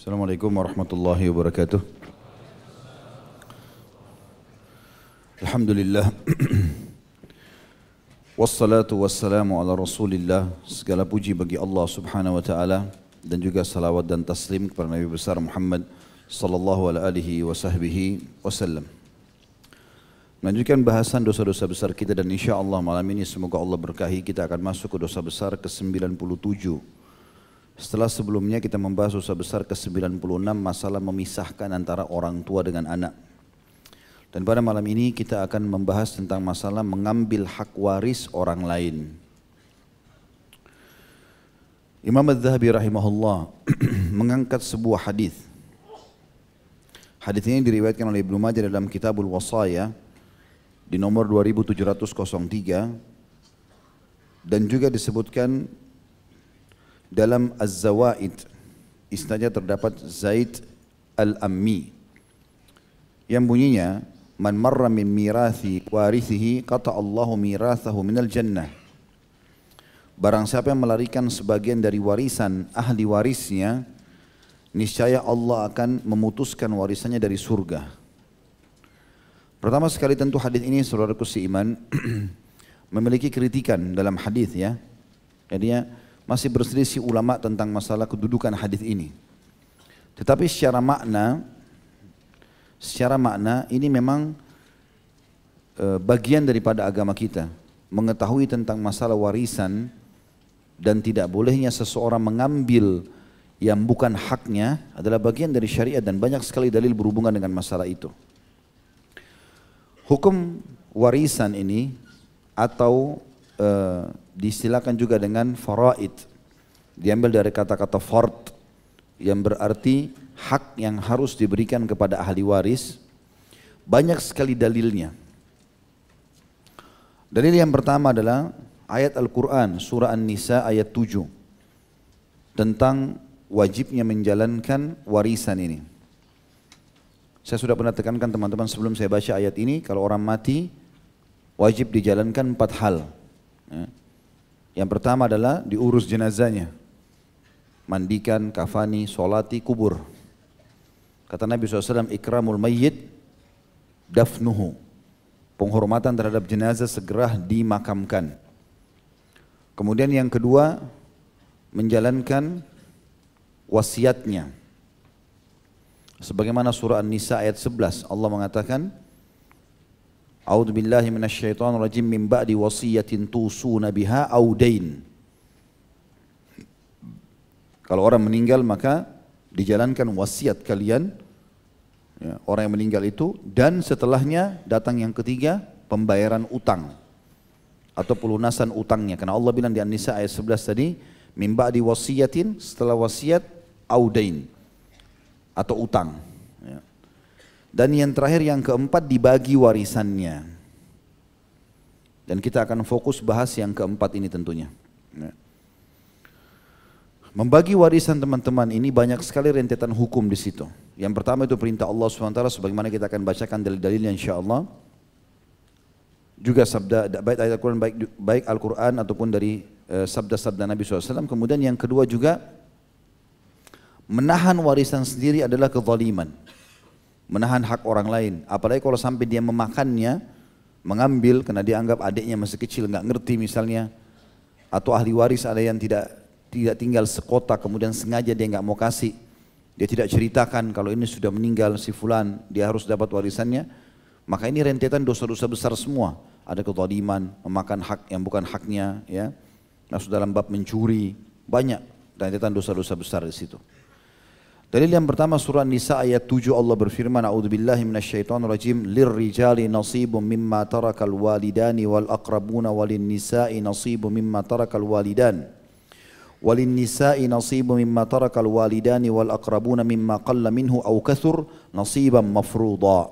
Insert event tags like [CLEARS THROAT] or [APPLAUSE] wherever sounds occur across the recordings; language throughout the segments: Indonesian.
Assalamualaikum warahmatullahi wabarakatuh. Alhamdulillah. [CLEARS THROAT] Wassalatu wassalamu ala rasulillah. Segala puji bagi Allah subhanahu wa ta'ala. Dan juga salawat dan taslim kepada Nabi besar Muhammad sallallahu alaihi wa sahbihi wasallam. Melanjutkan bahasan dosa-dosa besar kita dan insya Allah malam ini semoga Allah berkahi kita akan masuk ke dosa besar ke-97. Setelah sebelumnya kita membahas usaha besar ke-96 masalah memisahkan antara orang tua dengan anak. Dan pada malam ini kita akan membahas tentang masalah mengambil hak waris orang lain. Imam Az-Zahabi rahimahullah [CLEARS THROAT] mengangkat sebuah hadis. Hadis ini diriwayatkan oleh Ibnu Majah dalam Kitabul Wasaya di nomor 2703 dan juga disebutkan dalam Az-Zawaid istilahnya terdapat Zaid Al-Ammi yang bunyinya man marra min mirathi warithihi kata Allahu mirathahu minal jannah barang siapa yang melarikan sebagian dari warisan ahli warisnya niscaya Allah akan memutuskan warisannya dari surga pertama sekali tentu hadis ini saudaraku seiman [CLEARS THROAT] memiliki kritikan dalam hadis ya jadinya masih berselisih ulama tentang masalah kedudukan hadis ini. Tetapi secara makna, secara makna ini memang e, bagian daripada agama kita. Mengetahui tentang masalah warisan dan tidak bolehnya seseorang mengambil yang bukan haknya adalah bagian dari syariat dan banyak sekali dalil berhubungan dengan masalah itu. Hukum warisan ini atau e, Disilakan juga dengan faraid. Diambil dari kata-kata fort yang berarti hak yang harus diberikan kepada ahli waris. Banyak sekali dalilnya. Dalil yang pertama adalah ayat Al-Quran surah An-Nisa ayat 7 tentang wajibnya menjalankan warisan ini. Saya sudah pernah tekankan teman-teman sebelum saya baca ayat ini, kalau orang mati wajib dijalankan empat hal. Ya. Yang pertama adalah diurus jenazahnya. Mandikan, kafani, solati, kubur. Kata Nabi SAW, ikramul mayyit dafnuhu. Penghormatan terhadap jenazah segera dimakamkan. Kemudian yang kedua, menjalankan wasiatnya. Sebagaimana surah An-Nisa ayat 11, Allah mengatakan, A'udzu billahi minasyaitonir rajim min ba'di wasiyatin tusuna biha aw dain. Kalau orang meninggal maka dijalankan wasiat kalian ya, orang yang meninggal itu dan setelahnya datang yang ketiga pembayaran utang atau pelunasan utangnya karena Allah bilang di An-Nisa ayat 11 tadi mimba di wasiatin setelah wasiat audain atau utang dan yang terakhir yang keempat dibagi warisannya. Dan kita akan fokus bahas yang keempat ini tentunya. Ya. Membagi warisan teman-teman ini banyak sekali rentetan hukum di situ. Yang pertama itu perintah Allah SWT sebagaimana kita akan bacakan dalil-dalilnya insya Allah Juga sabda baik ayat Al-Quran baik, baik Al-Quran ataupun dari eh, sabda-sabda Nabi SAW. Kemudian yang kedua juga menahan warisan sendiri adalah kezaliman menahan hak orang lain. Apalagi kalau sampai dia memakannya, mengambil karena dianggap adiknya masih kecil nggak ngerti misalnya atau ahli waris ada yang tidak tidak tinggal sekota kemudian sengaja dia nggak mau kasih dia tidak ceritakan kalau ini sudah meninggal si fulan dia harus dapat warisannya maka ini rentetan dosa-dosa besar semua ada ketoliman memakan hak yang bukan haknya ya masuk nah, dalam bab mencuri banyak rentetan dosa-dosa besar di situ. Dalil yang pertama surah Nisa ayat 7 Allah berfirman A'udzubillahi minasyaitonirrajim lirrijali nasibum mimma tarakal walidani wal aqrabuna walin nisa'i nasibum mimma tarakal walidan walin nisa'i nasibum mimma tarakal walidani wal aqrabuna mimma qalla minhu aw kathur nasiban mafruḍa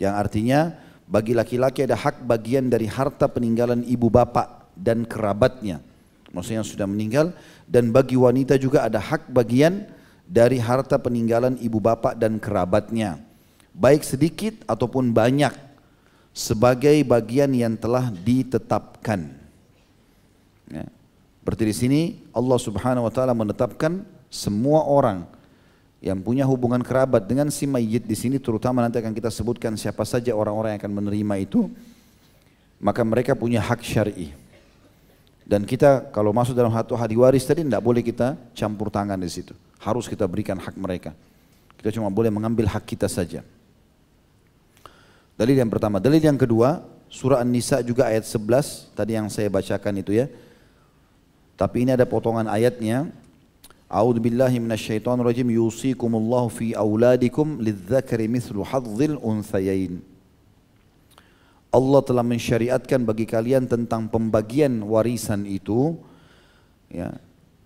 yang artinya bagi laki-laki ada hak bagian dari harta peninggalan ibu bapak dan kerabatnya maksudnya yang sudah meninggal dan bagi wanita juga ada hak bagian dari dari harta peninggalan ibu bapak dan kerabatnya, baik sedikit ataupun banyak, sebagai bagian yang telah ditetapkan. Ya. Berarti di sini Allah Subhanahu wa taala menetapkan semua orang yang punya hubungan kerabat dengan si mayit di sini terutama nanti akan kita sebutkan siapa saja orang-orang yang akan menerima itu maka mereka punya hak syar'i. I. Dan kita kalau masuk dalam satu hari waris tadi tidak boleh kita campur tangan di situ. Harus kita berikan hak mereka. Kita cuma boleh mengambil hak kita saja. Dalil yang pertama. Dalil yang kedua, surah An-Nisa juga ayat 11, tadi yang saya bacakan itu ya. Tapi ini ada potongan ayatnya. A'udzu billahi minasyaitonir rajim. Yusikumullahu fi auladikum lidzakari mithlu hadzil unthayain. Allah telah mensyariatkan bagi kalian tentang pembagian warisan itu ya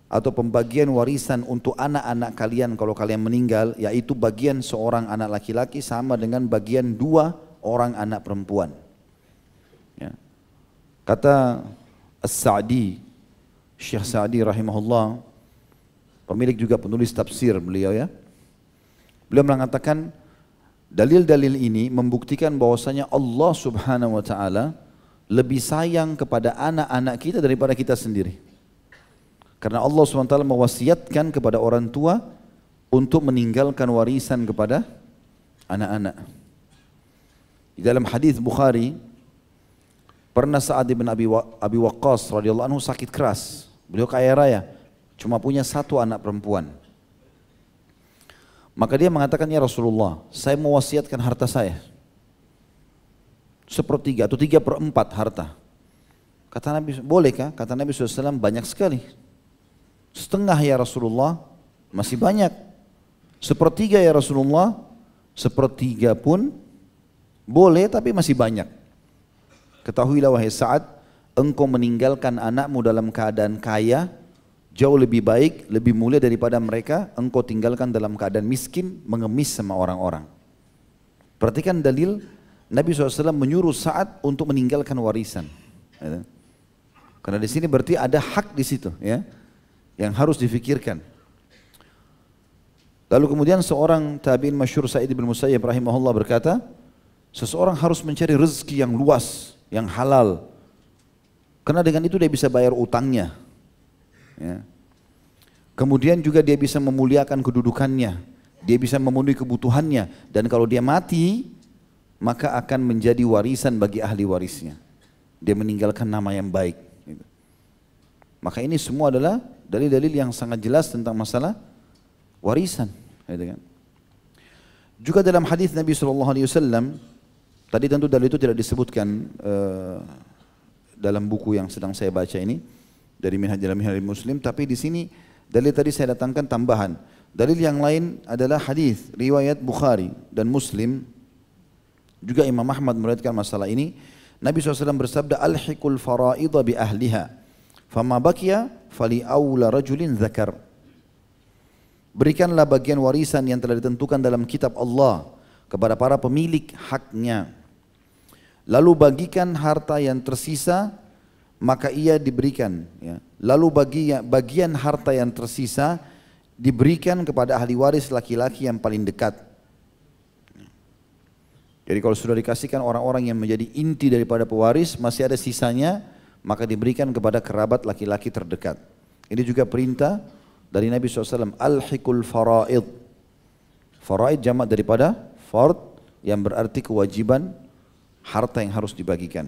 atau pembagian warisan untuk anak-anak kalian kalau kalian meninggal yaitu bagian seorang anak laki-laki sama dengan bagian dua orang anak perempuan ya. kata As-Sa'di Syekh Sa'di rahimahullah pemilik juga penulis tafsir beliau ya beliau mengatakan Dalil-dalil ini membuktikan bahwasanya Allah Subhanahu wa taala lebih sayang kepada anak-anak kita daripada kita sendiri. Karena Allah SWT mewasiatkan kepada orang tua untuk meninggalkan warisan kepada anak-anak. Di dalam hadis Bukhari, pernah saat bin Abi, Wa Abi Waqqas radhiyallahu anhu sakit keras. Beliau kaya raya, cuma punya satu anak perempuan. Maka dia mengatakan, ya Rasulullah, saya mewasiatkan harta saya. Sepertiga atau tiga per empat harta. Kata Nabi, bolehkah? Kata Nabi SAW, banyak sekali. Setengah ya Rasulullah, masih banyak. Sepertiga ya Rasulullah, sepertiga pun boleh tapi masih banyak. Ketahuilah wahai saat engkau meninggalkan anakmu dalam keadaan kaya jauh lebih baik, lebih mulia daripada mereka, engkau tinggalkan dalam keadaan miskin, mengemis sama orang-orang. Perhatikan dalil, Nabi SAW menyuruh saat untuk meninggalkan warisan. Gitu. Karena di sini berarti ada hak di situ ya, yang harus difikirkan. Lalu kemudian seorang tabi'in masyur Sa'id bin Musayyib rahimahullah berkata, seseorang harus mencari rezeki yang luas, yang halal. Karena dengan itu dia bisa bayar utangnya, Ya. Kemudian juga dia bisa memuliakan kedudukannya, dia bisa memenuhi kebutuhannya dan kalau dia mati maka akan menjadi warisan bagi ahli warisnya. Dia meninggalkan nama yang baik. Gitu. Maka ini semua adalah dalil-dalil yang sangat jelas tentang masalah warisan. Gitu kan. Juga dalam hadis Nabi Shallallahu Alaihi Wasallam tadi tentu dalil itu tidak disebutkan eh, dalam buku yang sedang saya baca ini dari minhaj minhaj muslim tapi di sini dalil tadi saya datangkan tambahan dalil yang lain adalah hadis riwayat Bukhari dan Muslim juga Imam Ahmad meriwayatkan masalah ini Nabi SAW bersabda alhiqul faraidha bi ahliha fama bakiya fali awla rajulin zakar Berikanlah bagian warisan yang telah ditentukan dalam kitab Allah kepada para pemilik haknya. Lalu bagikan harta yang tersisa maka ia diberikan. Ya. Lalu bagi ya, bagian harta yang tersisa diberikan kepada ahli waris laki-laki yang paling dekat. Jadi kalau sudah dikasihkan orang-orang yang menjadi inti daripada pewaris, masih ada sisanya, maka diberikan kepada kerabat laki-laki terdekat. Ini juga perintah dari Nabi SAW, Al-Hikul Faraid. Faraid jamak daripada fard yang berarti kewajiban harta yang harus dibagikan.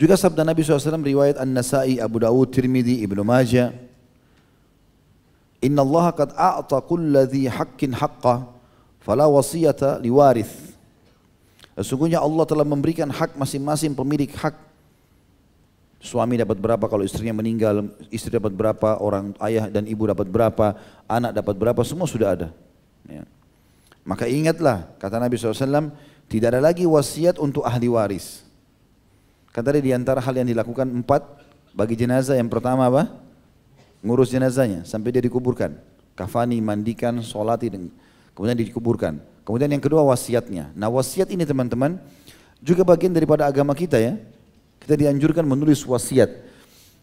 Juga sabda Nabi SAW riwayat An-Nasai, Abu Dawud, Tirmidhi, Ibnu Majah. Inna Allah qad a'ta kulladhi haqqin haqqah, fala wasiyata liwarith. Sesungguhnya Allah telah memberikan hak masing-masing pemilik hak. Suami dapat berapa kalau istrinya meninggal, istri dapat berapa, orang ayah dan ibu dapat berapa, anak dapat berapa, semua sudah ada. Ya. Maka ingatlah, kata Nabi SAW, tidak ada lagi wasiat untuk ahli waris. Kan tadi diantara hal yang dilakukan empat bagi jenazah yang pertama apa? Ngurus jenazahnya sampai dia dikuburkan. Kafani, mandikan, sholati kemudian dikuburkan. Kemudian yang kedua wasiatnya. Nah wasiat ini teman-teman juga bagian daripada agama kita ya. Kita dianjurkan menulis wasiat.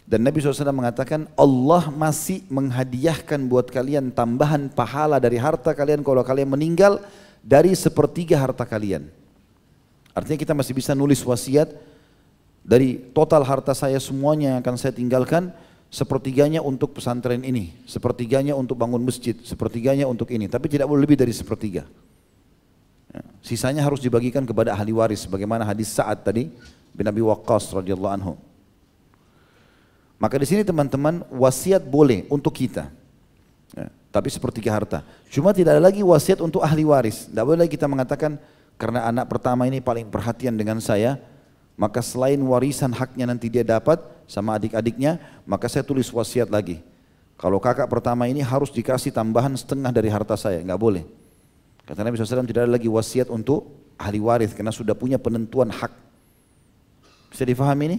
Dan Nabi SAW mengatakan Allah masih menghadiahkan buat kalian tambahan pahala dari harta kalian kalau kalian meninggal dari sepertiga harta kalian. Artinya kita masih bisa nulis wasiat dari total harta saya semuanya yang akan saya tinggalkan, sepertiganya untuk pesantren ini, sepertiganya untuk bangun masjid, sepertiganya untuk ini. Tapi tidak boleh lebih dari sepertiga. Ya, sisanya harus dibagikan kepada ahli waris sebagaimana hadis saat tadi bin Nabi Waqqas radhiyallahu anhu. Maka di sini teman-teman wasiat boleh untuk kita. Ya, tapi sepertiga harta. Cuma tidak ada lagi wasiat untuk ahli waris. Tidak boleh lagi kita mengatakan karena anak pertama ini paling perhatian dengan saya, maka selain warisan haknya nanti dia dapat sama adik-adiknya, maka saya tulis wasiat lagi. Kalau kakak pertama ini harus dikasih tambahan setengah dari harta saya, nggak boleh. Kata Nabi SAW tidak ada lagi wasiat untuk ahli waris karena sudah punya penentuan hak. Bisa difahami ini?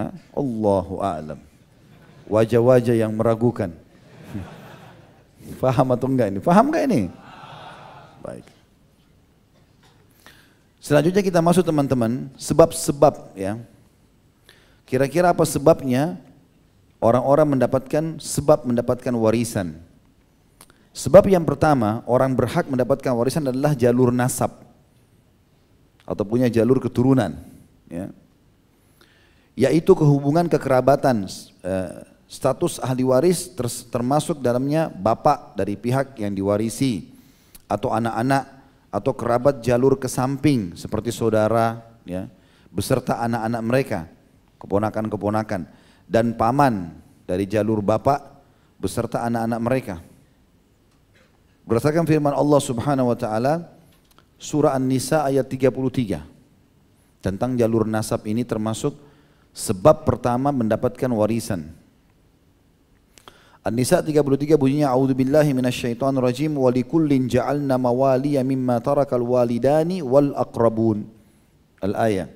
Hah? Allahu a'lam. Wajah-wajah yang meragukan. [LAUGHS] Faham atau enggak ini? Faham enggak ini? Baik. Selanjutnya kita masuk teman-teman, sebab-sebab ya. Kira-kira apa sebabnya orang-orang mendapatkan sebab mendapatkan warisan? Sebab yang pertama, orang berhak mendapatkan warisan adalah jalur nasab atau punya jalur keturunan ya. Yaitu kehubungan kekerabatan eh, status ahli waris termasuk dalamnya bapak dari pihak yang diwarisi atau anak-anak atau kerabat jalur ke samping seperti saudara ya beserta anak-anak mereka keponakan-keponakan dan paman dari jalur bapak beserta anak-anak mereka berdasarkan firman Allah Subhanahu wa taala surah An-Nisa ayat 33 tentang jalur nasab ini termasuk sebab pertama mendapatkan warisan An-Nisa 33 bunyinya A'udzubillahi minasyaitonir rajim wa likullin ja'alna mawaliya mimma tarakal walidani wal aqrabun. Al-ayah.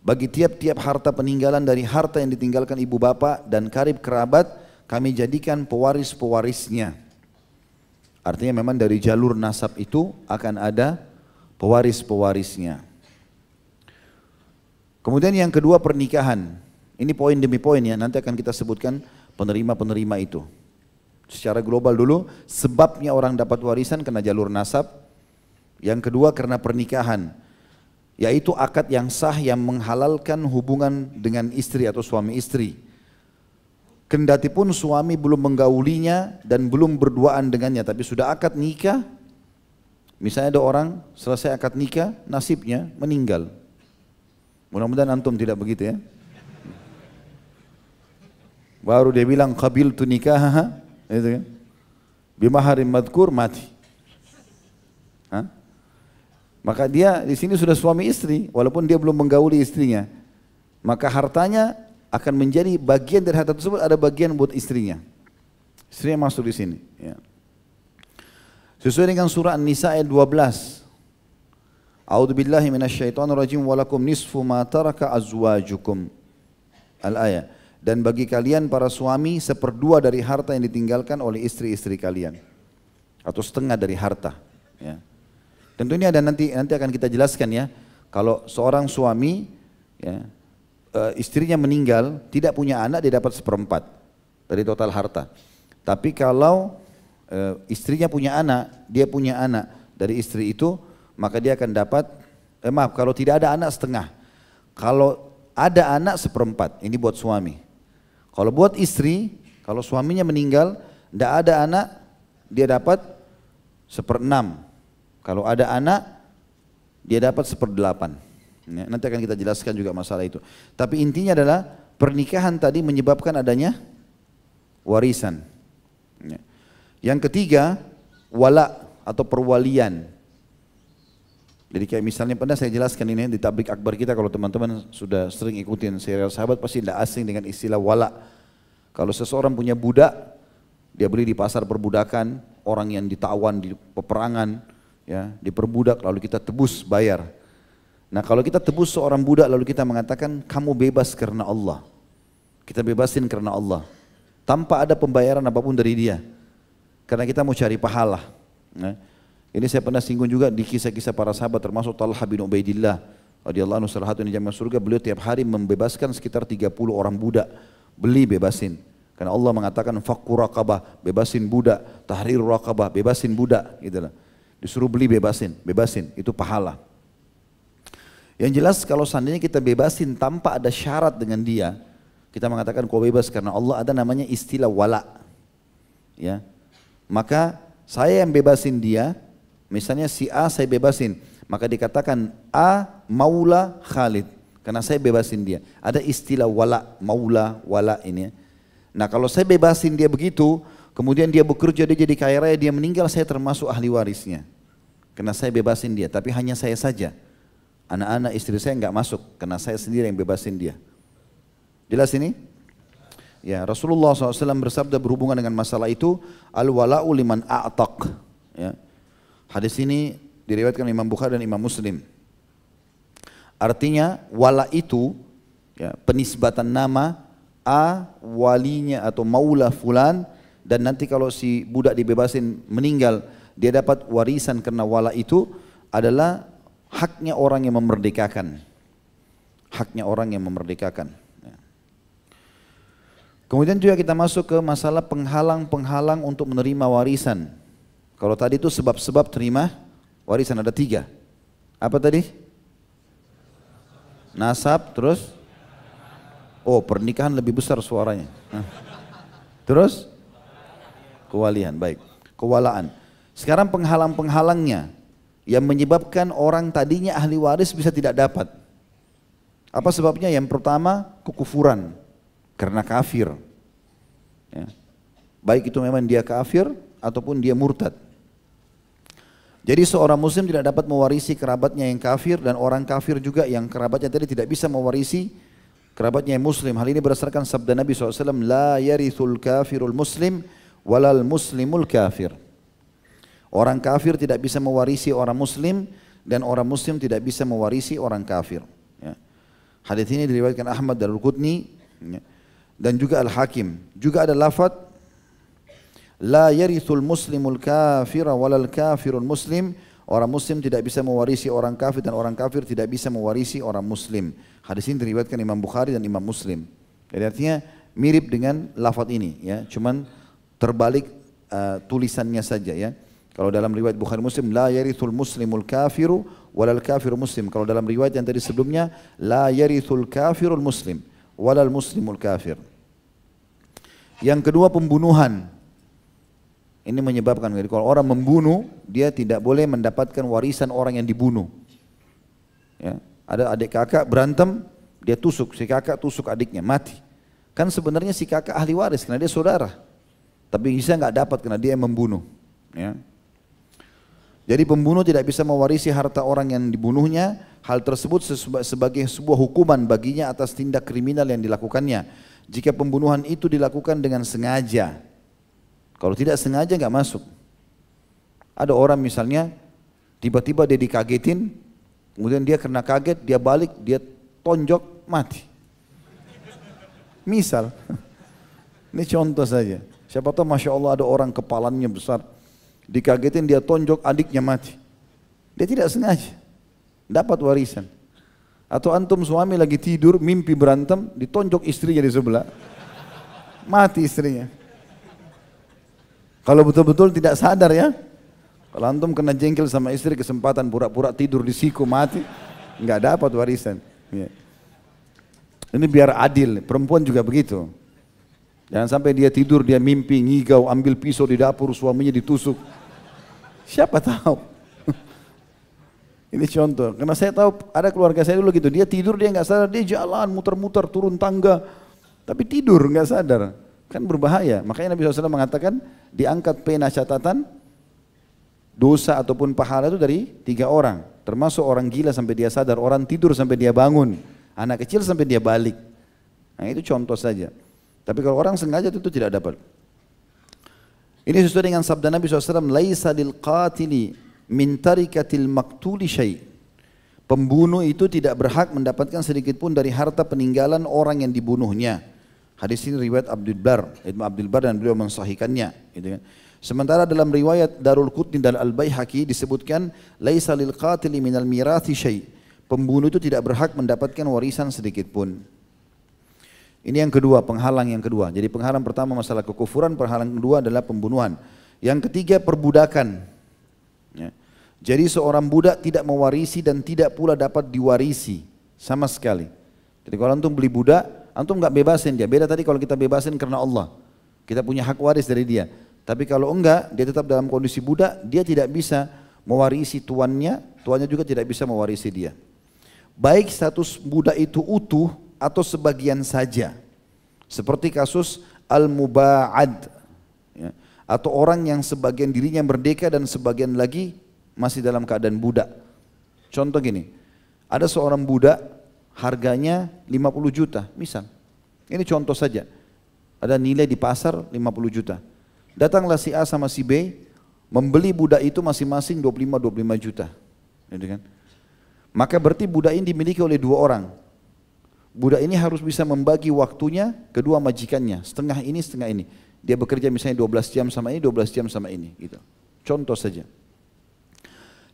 Bagi tiap-tiap harta peninggalan dari harta yang ditinggalkan ibu bapa dan karib kerabat kami jadikan pewaris-pewarisnya. Artinya memang dari jalur nasab itu akan ada pewaris-pewarisnya. Kemudian yang kedua pernikahan. Ini poin demi poin ya, nanti akan kita sebutkan penerima-penerima itu. Secara global dulu, sebabnya orang dapat warisan karena jalur nasab. Yang kedua karena pernikahan, yaitu akad yang sah yang menghalalkan hubungan dengan istri atau suami istri. Kendati pun suami belum menggaulinya dan belum berduaan dengannya, tapi sudah akad nikah, misalnya ada orang selesai akad nikah, nasibnya meninggal. Mudah-mudahan antum tidak begitu ya. Baru dia bilang kabil tu nikahaha, gitu kan? madkur mati. Maka dia di sini sudah suami istri, walaupun dia belum menggauli istrinya. Maka hartanya akan menjadi bagian dari harta tersebut ada bagian buat istrinya. Istrinya masuk di sini. Ya. Sesuai dengan surah An-Nisa ayat 12. A'udzu billahi minasyaitonir rajim wa nisfu ma taraka azwajukum. Al-ayat dan bagi kalian para suami seperdua dari harta yang ditinggalkan oleh istri-istri kalian atau setengah dari harta ya. tentu ini ada nanti nanti akan kita jelaskan ya kalau seorang suami ya, e, istrinya meninggal tidak punya anak dia dapat seperempat dari total harta tapi kalau e, istrinya punya anak dia punya anak dari istri itu maka dia akan dapat eh, maaf kalau tidak ada anak setengah kalau ada anak seperempat ini buat suami kalau buat istri, kalau suaminya meninggal, tidak ada anak, dia dapat seperenam. Kalau ada anak, dia dapat seperdelapan. Ya, nanti akan kita jelaskan juga masalah itu. Tapi intinya adalah pernikahan tadi menyebabkan adanya warisan. Ya. Yang ketiga, wala atau perwalian. Jadi kayak misalnya pernah saya jelaskan ini ya, di tablik akbar kita kalau teman-teman sudah sering ikutin serial sahabat pasti tidak asing dengan istilah wala. Kalau seseorang punya budak, dia beli di pasar perbudakan, orang yang ditawan di peperangan, ya diperbudak lalu kita tebus bayar. Nah kalau kita tebus seorang budak lalu kita mengatakan kamu bebas karena Allah. Kita bebasin karena Allah. Tanpa ada pembayaran apapun dari dia. Karena kita mau cari pahala. Nah, ini saya pernah singgung juga di kisah-kisah para sahabat termasuk Talha bin Ubaidillah radhiyallahu anhu salah satu di jamaah surga beliau tiap hari membebaskan sekitar 30 orang budak beli bebasin karena Allah mengatakan fakku raqabah bebasin budak tahrir raqabah bebasin budak gitu lah. Disuruh beli bebasin, bebasin itu pahala. Yang jelas kalau seandainya kita bebasin tanpa ada syarat dengan dia, kita mengatakan kau bebas karena Allah ada namanya istilah wala. Ya. Maka saya yang bebasin dia, Misalnya si A saya bebasin, maka dikatakan A maula Khalid karena saya bebasin dia. Ada istilah wala maula wala ini. Ya. Nah kalau saya bebasin dia begitu, kemudian dia bekerja dia jadi kaya raya dia meninggal saya termasuk ahli warisnya. Karena saya bebasin dia, tapi hanya saya saja. Anak-anak istri saya nggak masuk, karena saya sendiri yang bebasin dia. Jelas ini? Ya, Rasulullah SAW bersabda berhubungan dengan masalah itu, al-wala'u liman a'taq. Ya, Hadis ini diriwayatkan Imam Bukhari dan Imam Muslim. Artinya wala itu ya, penisbatan nama A walinya atau maula fulan dan nanti kalau si budak dibebasin meninggal dia dapat warisan karena wala itu adalah haknya orang yang memerdekakan. Haknya orang yang memerdekakan. Ya. Kemudian juga kita masuk ke masalah penghalang-penghalang untuk menerima warisan. Kalau tadi itu sebab-sebab terima warisan ada tiga. Apa tadi? Nasab, terus? Oh pernikahan lebih besar suaranya. Terus? Kewalian, baik. Kewalaan. Sekarang penghalang-penghalangnya yang menyebabkan orang tadinya ahli waris bisa tidak dapat. Apa sebabnya? Yang pertama kekufuran karena kafir. Ya. Baik itu memang dia kafir ataupun dia murtad. Jadi seorang muslim tidak dapat mewarisi kerabatnya yang kafir dan orang kafir juga yang kerabatnya tadi tidak bisa mewarisi kerabatnya yang muslim. Hal ini berdasarkan sabda Nabi SAW, La yarithul kafirul muslim walal muslimul kafir. Orang kafir tidak bisa mewarisi orang muslim dan orang muslim tidak bisa mewarisi orang kafir. Ya. Hadis ini diriwayatkan Ahmad Darul Al-Qutni ya. dan juga Al-Hakim. Juga ada lafadz La yarithul muslimul kafira walal kafirun muslim. Orang muslim tidak bisa mewarisi orang kafir dan orang kafir tidak bisa mewarisi orang muslim. Hadis ini diriwayatkan Imam Bukhari dan Imam Muslim. Jadi artinya mirip dengan lafaz ini ya, cuman terbalik uh, tulisannya saja ya. Kalau dalam riwayat Bukhari Muslim la yarithul muslimul kafiru walal kafir muslim. Kalau dalam riwayat yang tadi sebelumnya la yarithul kafirul muslim walal muslimul kafir. Yang kedua pembunuhan. Ini menyebabkan jadi kalau orang membunuh dia tidak boleh mendapatkan warisan orang yang dibunuh. Ya, ada adik kakak berantem, dia tusuk, si kakak tusuk adiknya mati. Kan sebenarnya si kakak ahli waris karena dia saudara. Tapi bisa nggak dapat karena dia yang membunuh. Ya. Jadi pembunuh tidak bisa mewarisi harta orang yang dibunuhnya. Hal tersebut sebagai sebuah hukuman baginya atas tindak kriminal yang dilakukannya. Jika pembunuhan itu dilakukan dengan sengaja, kalau tidak sengaja nggak masuk. Ada orang misalnya tiba-tiba dia dikagetin, kemudian dia kena kaget, dia balik, dia tonjok, mati. Misal, [LAUGHS] ini contoh saja. Siapa tahu Masya Allah ada orang kepalanya besar, dikagetin dia tonjok, adiknya mati. Dia tidak sengaja, dapat warisan. Atau antum suami lagi tidur, mimpi berantem, ditonjok istrinya di sebelah, mati istrinya. Kalau betul-betul tidak sadar ya. Kalau antum kena jengkel sama istri kesempatan pura-pura tidur di siku mati. Enggak dapat warisan. Ya. Ini biar adil, perempuan juga begitu. Jangan sampai dia tidur, dia mimpi, ngigau, ambil pisau di dapur, suaminya ditusuk. Siapa tahu? [LAUGHS] Ini contoh, karena saya tahu ada keluarga saya dulu gitu, dia tidur dia nggak sadar, dia jalan muter-muter turun tangga, tapi tidur nggak sadar. Kan berbahaya. Makanya Nabi SAW mengatakan diangkat pena catatan dosa ataupun pahala itu dari tiga orang. Termasuk orang gila sampai dia sadar, orang tidur sampai dia bangun, anak kecil sampai dia balik. Nah itu contoh saja. Tapi kalau orang sengaja itu, itu tidak dapat. Ini sesuai dengan sabda Nabi SAW, Laisa lil qatili min tarikatil maktuli syai' Pembunuh itu tidak berhak mendapatkan sedikit pun dari harta peninggalan orang yang dibunuhnya. Hadis ini riwayat Abdul Bar, Ibnu Abdul Bar dan beliau mensahihkannya, gitu kan. Sementara dalam riwayat Darul Qutni dan Al Baihaqi disebutkan laisa lil qatili minal mirathi syai. Pembunuh itu tidak berhak mendapatkan warisan sedikit pun. Ini yang kedua, penghalang yang kedua. Jadi penghalang pertama masalah kekufuran, penghalang kedua adalah pembunuhan. Yang ketiga perbudakan. Ya. Jadi seorang budak tidak mewarisi dan tidak pula dapat diwarisi sama sekali. Jadi kalau antum beli budak, Antum nggak bebasin dia. Beda tadi kalau kita bebasin karena Allah. Kita punya hak waris dari dia. Tapi kalau enggak, dia tetap dalam kondisi budak, dia tidak bisa mewarisi tuannya, tuannya juga tidak bisa mewarisi dia. Baik status budak itu utuh atau sebagian saja. Seperti kasus al-muba'ad. Ya. Atau orang yang sebagian dirinya merdeka dan sebagian lagi masih dalam keadaan budak. Contoh gini, ada seorang budak harganya 50 juta, misal. Ini contoh saja. Ada nilai di pasar 50 juta. Datanglah si A sama si B, membeli budak itu masing-masing 25-25 juta. Gitu kan? Maka berarti budak ini dimiliki oleh dua orang. Budak ini harus bisa membagi waktunya kedua majikannya, setengah ini, setengah ini. Dia bekerja misalnya 12 jam sama ini, 12 jam sama ini. Gitu. Contoh saja.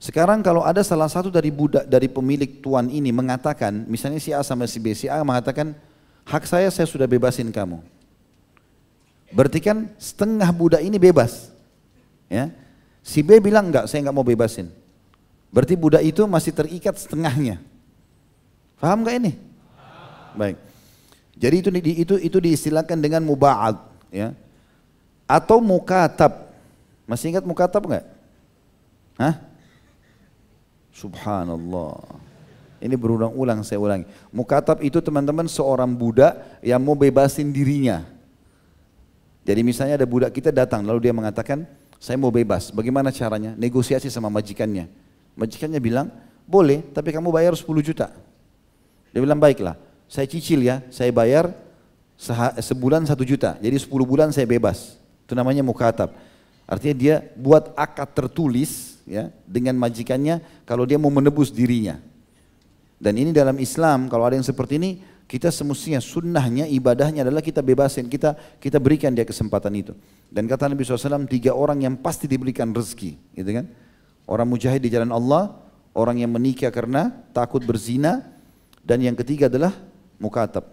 Sekarang kalau ada salah satu dari budak dari pemilik tuan ini mengatakan, misalnya si A sama si B, si A mengatakan, hak saya saya sudah bebasin kamu. Berarti kan setengah budak ini bebas. Ya. Si B bilang enggak, saya enggak mau bebasin. Berarti budak itu masih terikat setengahnya. paham enggak ini? Baik. Jadi itu itu itu diistilahkan dengan muba'ad, ya. Atau mukatab. Masih ingat mukatab enggak? Hah? Subhanallah. Ini berulang-ulang saya ulangi. Mukatab itu teman-teman seorang budak yang mau bebasin dirinya. Jadi misalnya ada budak kita datang lalu dia mengatakan, saya mau bebas. Bagaimana caranya? Negosiasi sama majikannya. Majikannya bilang, boleh tapi kamu bayar 10 juta. Dia bilang, baiklah saya cicil ya, saya bayar sebulan 1 juta. Jadi 10 bulan saya bebas. Itu namanya mukatab. Artinya dia buat akad tertulis ya dengan majikannya kalau dia mau menebus dirinya. Dan ini dalam Islam kalau ada yang seperti ini kita semestinya sunnahnya ibadahnya adalah kita bebasin kita kita berikan dia kesempatan itu. Dan kata Nabi SAW tiga orang yang pasti diberikan rezeki, gitu kan? Orang mujahid di jalan Allah, orang yang menikah karena takut berzina, dan yang ketiga adalah mukatab,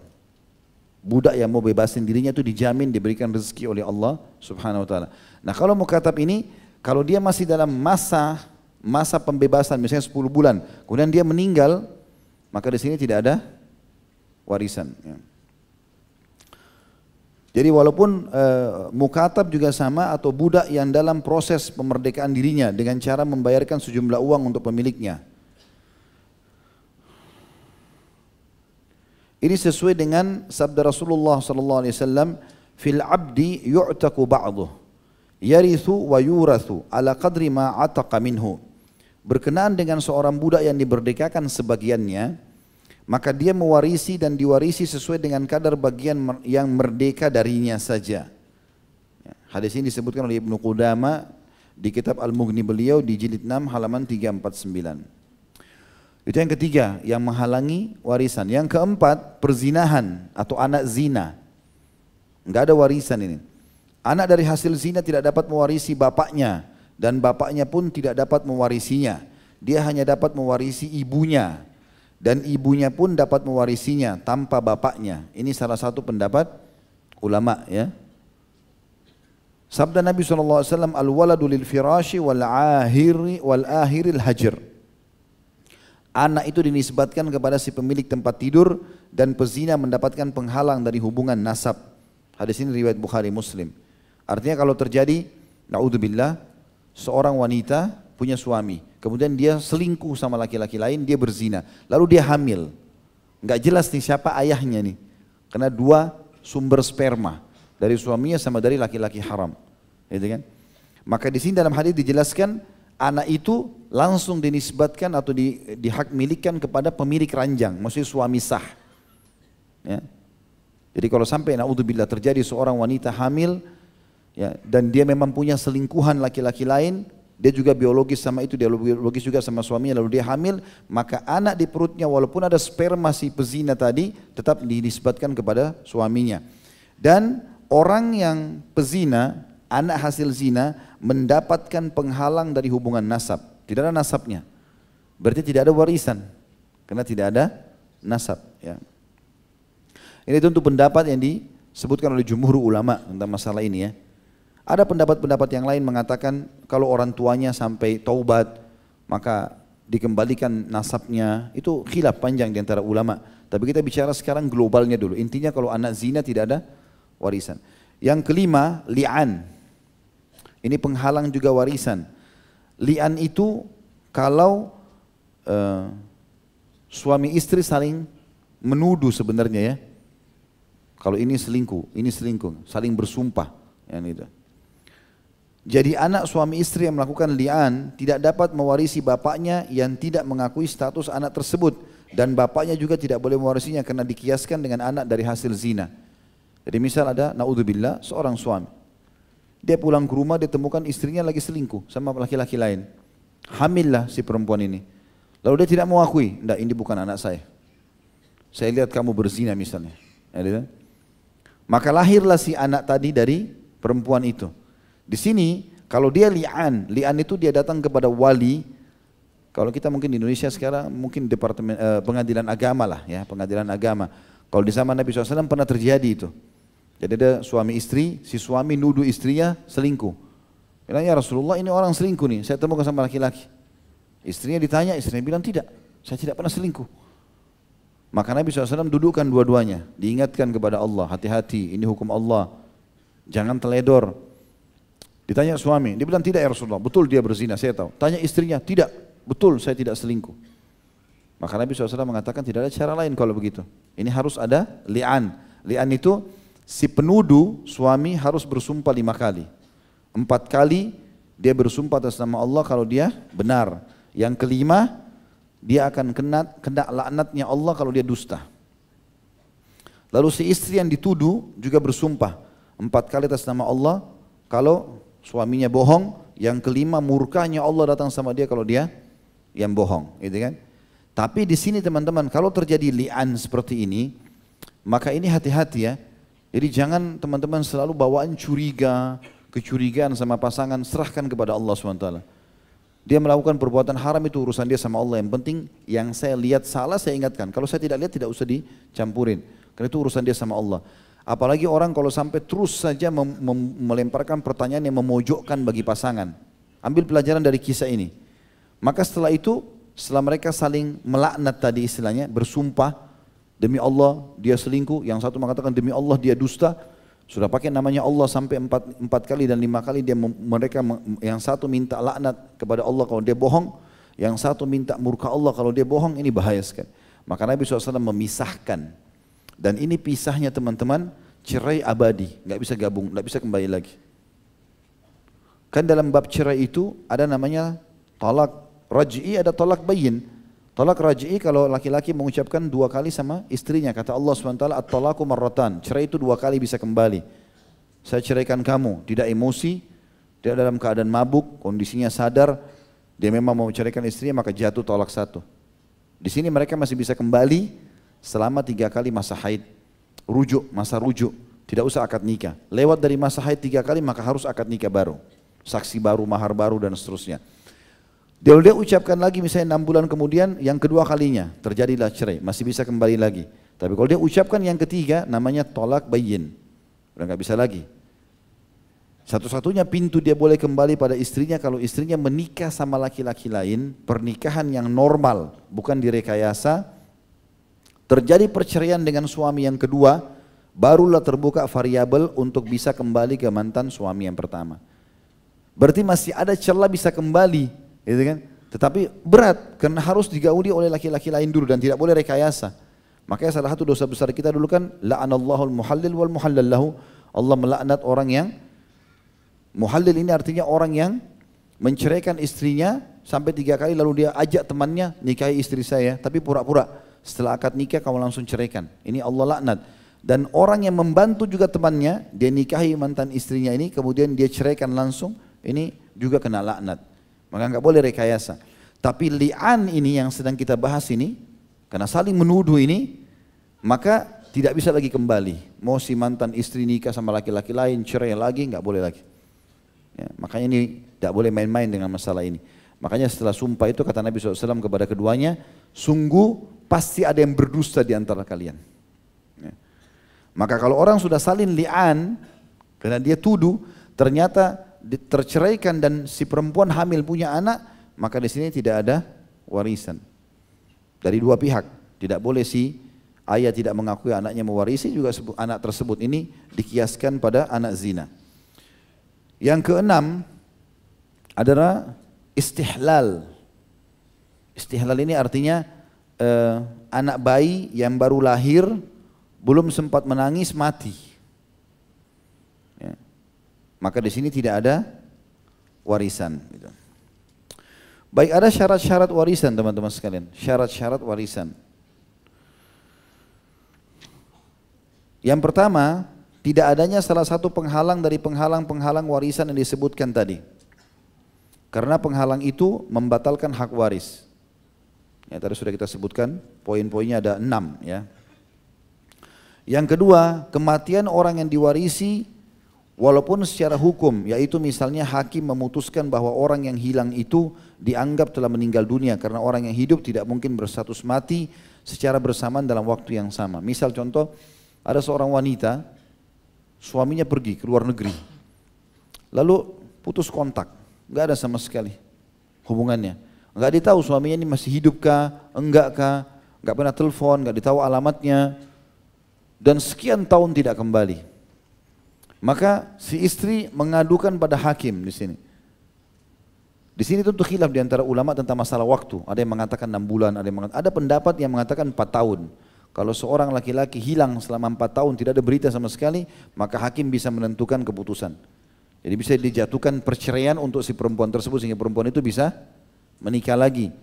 budak yang mau bebasin dirinya itu dijamin diberikan rezeki oleh Allah Subhanahu wa taala. Nah, kalau mukatab ini kalau dia masih dalam masa masa pembebasan misalnya 10 bulan, kemudian dia meninggal, maka di sini tidak ada warisan. Ya. Jadi walaupun e, eh, mukatab juga sama atau budak yang dalam proses pemerdekaan dirinya dengan cara membayarkan sejumlah uang untuk pemiliknya. Ini sesuai dengan sabda Rasulullah sallallahu alaihi wasallam, "Fil 'abdi yu'taku ba'dhuh." Yarisu wa yurasu ala qadri ma ataqa minhu. Berkenaan dengan seorang budak yang diberdekakan sebagiannya, maka dia mewarisi dan diwarisi sesuai dengan kadar bagian yang merdeka darinya saja. Ya, hadis ini disebutkan oleh Ibnu Qudama di kitab Al-Mughni beliau di jilid 6 halaman 349. Itu yang ketiga, yang menghalangi warisan. Yang keempat, perzinahan atau anak zina. Enggak ada warisan ini. Anak dari hasil zina tidak dapat mewarisi bapaknya dan bapaknya pun tidak dapat mewarisinya. Dia hanya dapat mewarisi ibunya dan ibunya pun dapat mewarisinya tanpa bapaknya. Ini salah satu pendapat ulama ya. Sabda Nabi SAW, Al-waladu lil firashi wal ahiri wal ahiril hajar. Anak itu dinisbatkan kepada si pemilik tempat tidur dan pezina mendapatkan penghalang dari hubungan nasab. Hadis ini riwayat Bukhari Muslim. Artinya kalau terjadi, naudzubillah, seorang wanita punya suami, kemudian dia selingkuh sama laki-laki lain, dia berzina, lalu dia hamil. Nggak jelas nih siapa ayahnya nih, karena dua sumber sperma dari suaminya sama dari laki-laki haram, gitu kan? Maka di sini dalam hadis dijelaskan anak itu langsung dinisbatkan atau di, dihak milikkan kepada pemilik ranjang, maksudnya suami sah. Ya. Jadi kalau sampai naudzubillah terjadi seorang wanita hamil, ya dan dia memang punya selingkuhan laki-laki lain dia juga biologis sama itu dia biologis juga sama suaminya lalu dia hamil maka anak di perutnya walaupun ada sperma si pezina tadi tetap dinisbatkan kepada suaminya dan orang yang pezina anak hasil zina mendapatkan penghalang dari hubungan nasab tidak ada nasabnya berarti tidak ada warisan karena tidak ada nasab ya ini tentu pendapat yang disebutkan oleh jumhur ulama tentang masalah ini ya ada pendapat-pendapat yang lain mengatakan kalau orang tuanya sampai taubat maka dikembalikan nasabnya itu khilaf panjang diantara ulama. Tapi kita bicara sekarang globalnya dulu. Intinya kalau anak zina tidak ada warisan. Yang kelima, li'an. Ini penghalang juga warisan. Li'an itu kalau uh, suami istri saling menuduh sebenarnya ya. Kalau ini selingkuh, ini selingkuh, saling bersumpah. Yang itu. Jadi anak suami istri yang melakukan li'an tidak dapat mewarisi bapaknya yang tidak mengakui status anak tersebut dan bapaknya juga tidak boleh mewarisinya karena dikiaskan dengan anak dari hasil zina. Jadi misal ada naudzubillah seorang suami. Dia pulang ke rumah ditemukan istrinya lagi selingkuh sama laki-laki lain. Hamillah si perempuan ini. Lalu dia tidak mengakui, "Ndak, ini bukan anak saya. Saya lihat kamu berzina misalnya. Ya, gitu kan? Maka lahirlah si anak tadi dari perempuan itu. Di sini kalau dia li'an, li'an itu dia datang kepada wali. Kalau kita mungkin di Indonesia sekarang mungkin departemen eh, pengadilan agama lah ya, pengadilan agama. Kalau di zaman Nabi SAW pernah terjadi itu. Jadi ada suami istri, si suami nuduh istrinya selingkuh. Bilang ya Rasulullah ini orang selingkuh nih, saya temukan sama laki-laki. Istrinya ditanya, istrinya bilang tidak, saya tidak pernah selingkuh. Maka Nabi SAW dudukkan dua-duanya, diingatkan kepada Allah, hati-hati, ini hukum Allah. Jangan teledor, Ditanya suami, dia bilang tidak ya Rasulullah, betul dia berzina, saya tahu. Tanya istrinya, tidak, betul saya tidak selingkuh. Maka Nabi SAW mengatakan tidak ada cara lain kalau begitu. Ini harus ada li'an. Li'an itu si penuduh suami harus bersumpah lima kali. Empat kali dia bersumpah atas nama Allah kalau dia benar. Yang kelima, dia akan kena, kena laknatnya Allah kalau dia dusta. Lalu si istri yang dituduh juga bersumpah empat kali atas nama Allah kalau suaminya bohong, yang kelima murkanya Allah datang sama dia kalau dia yang bohong, gitu kan? Tapi di sini teman-teman, kalau terjadi li'an seperti ini, maka ini hati-hati ya. Jadi jangan teman-teman selalu bawaan curiga, kecurigaan sama pasangan, serahkan kepada Allah SWT. Dia melakukan perbuatan haram itu urusan dia sama Allah. Yang penting yang saya lihat salah saya ingatkan. Kalau saya tidak lihat tidak usah dicampurin. Karena itu urusan dia sama Allah. Apalagi orang kalau sampai terus saja melemparkan pertanyaan yang memojokkan bagi pasangan. Ambil pelajaran dari kisah ini. Maka setelah itu, setelah mereka saling melaknat tadi istilahnya, bersumpah, demi Allah dia selingkuh, yang satu mengatakan demi Allah dia dusta, sudah pakai namanya Allah sampai empat, empat kali dan lima kali dia mereka yang satu minta laknat kepada Allah kalau dia bohong, yang satu minta murka Allah kalau dia bohong, ini bahaya sekali. Maka Nabi SAW memisahkan dan ini pisahnya teman-teman, cerai abadi, nggak bisa gabung, nggak bisa kembali lagi. Kan dalam bab cerai itu ada namanya tolak raj'i, ada tolak bayin. tolak raj'i kalau laki-laki mengucapkan dua kali sama istrinya, kata Allah SWT, at-talaku marratan, cerai itu dua kali bisa kembali. Saya ceraikan kamu, tidak emosi, tidak dalam keadaan mabuk, kondisinya sadar, dia memang mau ceraikan istrinya maka jatuh tolak satu. Di sini mereka masih bisa kembali selama tiga kali masa haid rujuk masa rujuk tidak usah akad nikah lewat dari masa haid tiga kali maka harus akad nikah baru saksi baru mahar baru dan seterusnya dia dia ucapkan lagi misalnya enam bulan kemudian yang kedua kalinya terjadilah cerai masih bisa kembali lagi tapi kalau dia ucapkan yang ketiga namanya tolak bayin udah nggak bisa lagi satu-satunya pintu dia boleh kembali pada istrinya kalau istrinya menikah sama laki-laki lain pernikahan yang normal bukan direkayasa Terjadi perceraian dengan suami yang kedua, barulah terbuka variabel untuk bisa kembali ke mantan suami yang pertama. Berarti masih ada celah bisa kembali, gitu kan? Tetapi berat karena harus digauli oleh laki-laki lain dulu dan tidak boleh rekayasa. Makanya salah satu dosa besar kita dulu kan la'anallahu al-muhallil wal muhallal Allah melaknat orang yang muhallil ini artinya orang yang menceraikan istrinya sampai tiga kali lalu dia ajak temannya nikahi istri saya tapi pura-pura setelah akad nikah kamu langsung ceraikan. Ini Allah laknat. Dan orang yang membantu juga temannya, dia nikahi mantan istrinya ini, kemudian dia ceraikan langsung, ini juga kena laknat. Maka nggak boleh rekayasa. Tapi li'an ini yang sedang kita bahas ini, karena saling menuduh ini, maka tidak bisa lagi kembali. Mau si mantan istri nikah sama laki-laki lain, cerai lagi, nggak boleh lagi. Ya, makanya ini tidak boleh main-main dengan masalah ini. Makanya setelah sumpah itu kata Nabi SAW kepada keduanya, sungguh pasti ada yang berdusta di antara kalian. Ya. Maka kalau orang sudah salin li'an, karena dia tuduh, ternyata terceraikan dan si perempuan hamil punya anak, maka di sini tidak ada warisan. Dari dua pihak, tidak boleh si ayah tidak mengakui anaknya mewarisi juga anak tersebut ini dikiaskan pada anak zina. Yang keenam adalah istihlal. Istihlal ini artinya uh, anak bayi yang baru lahir belum sempat menangis mati. Ya. Maka di sini tidak ada warisan. Gitu. Baik ada syarat-syarat warisan teman-teman sekalian. Syarat-syarat warisan. Yang pertama, tidak adanya salah satu penghalang dari penghalang-penghalang warisan yang disebutkan tadi. Karena penghalang itu membatalkan hak waris. Ya, tadi sudah kita sebutkan, poin-poinnya ada enam ya. Yang kedua, kematian orang yang diwarisi walaupun secara hukum, yaitu misalnya hakim memutuskan bahwa orang yang hilang itu dianggap telah meninggal dunia karena orang yang hidup tidak mungkin bersatus mati secara bersamaan dalam waktu yang sama. Misal contoh, ada seorang wanita, suaminya pergi ke luar negeri, lalu putus kontak, nggak ada sama sekali hubungannya. Enggak ditahu suaminya ini masih hidupkah enggakkah enggak enggak pernah telepon, enggak ditahu alamatnya. Dan sekian tahun tidak kembali. Maka si istri mengadukan pada hakim di sini. Di sini tentu khilaf di antara ulama tentang masalah waktu. Ada yang mengatakan enam bulan, ada yang mengatakan, ada pendapat yang mengatakan empat tahun. Kalau seorang laki-laki hilang selama empat tahun tidak ada berita sama sekali, maka hakim bisa menentukan keputusan. Jadi bisa dijatuhkan perceraian untuk si perempuan tersebut sehingga perempuan itu bisa menikah lagi.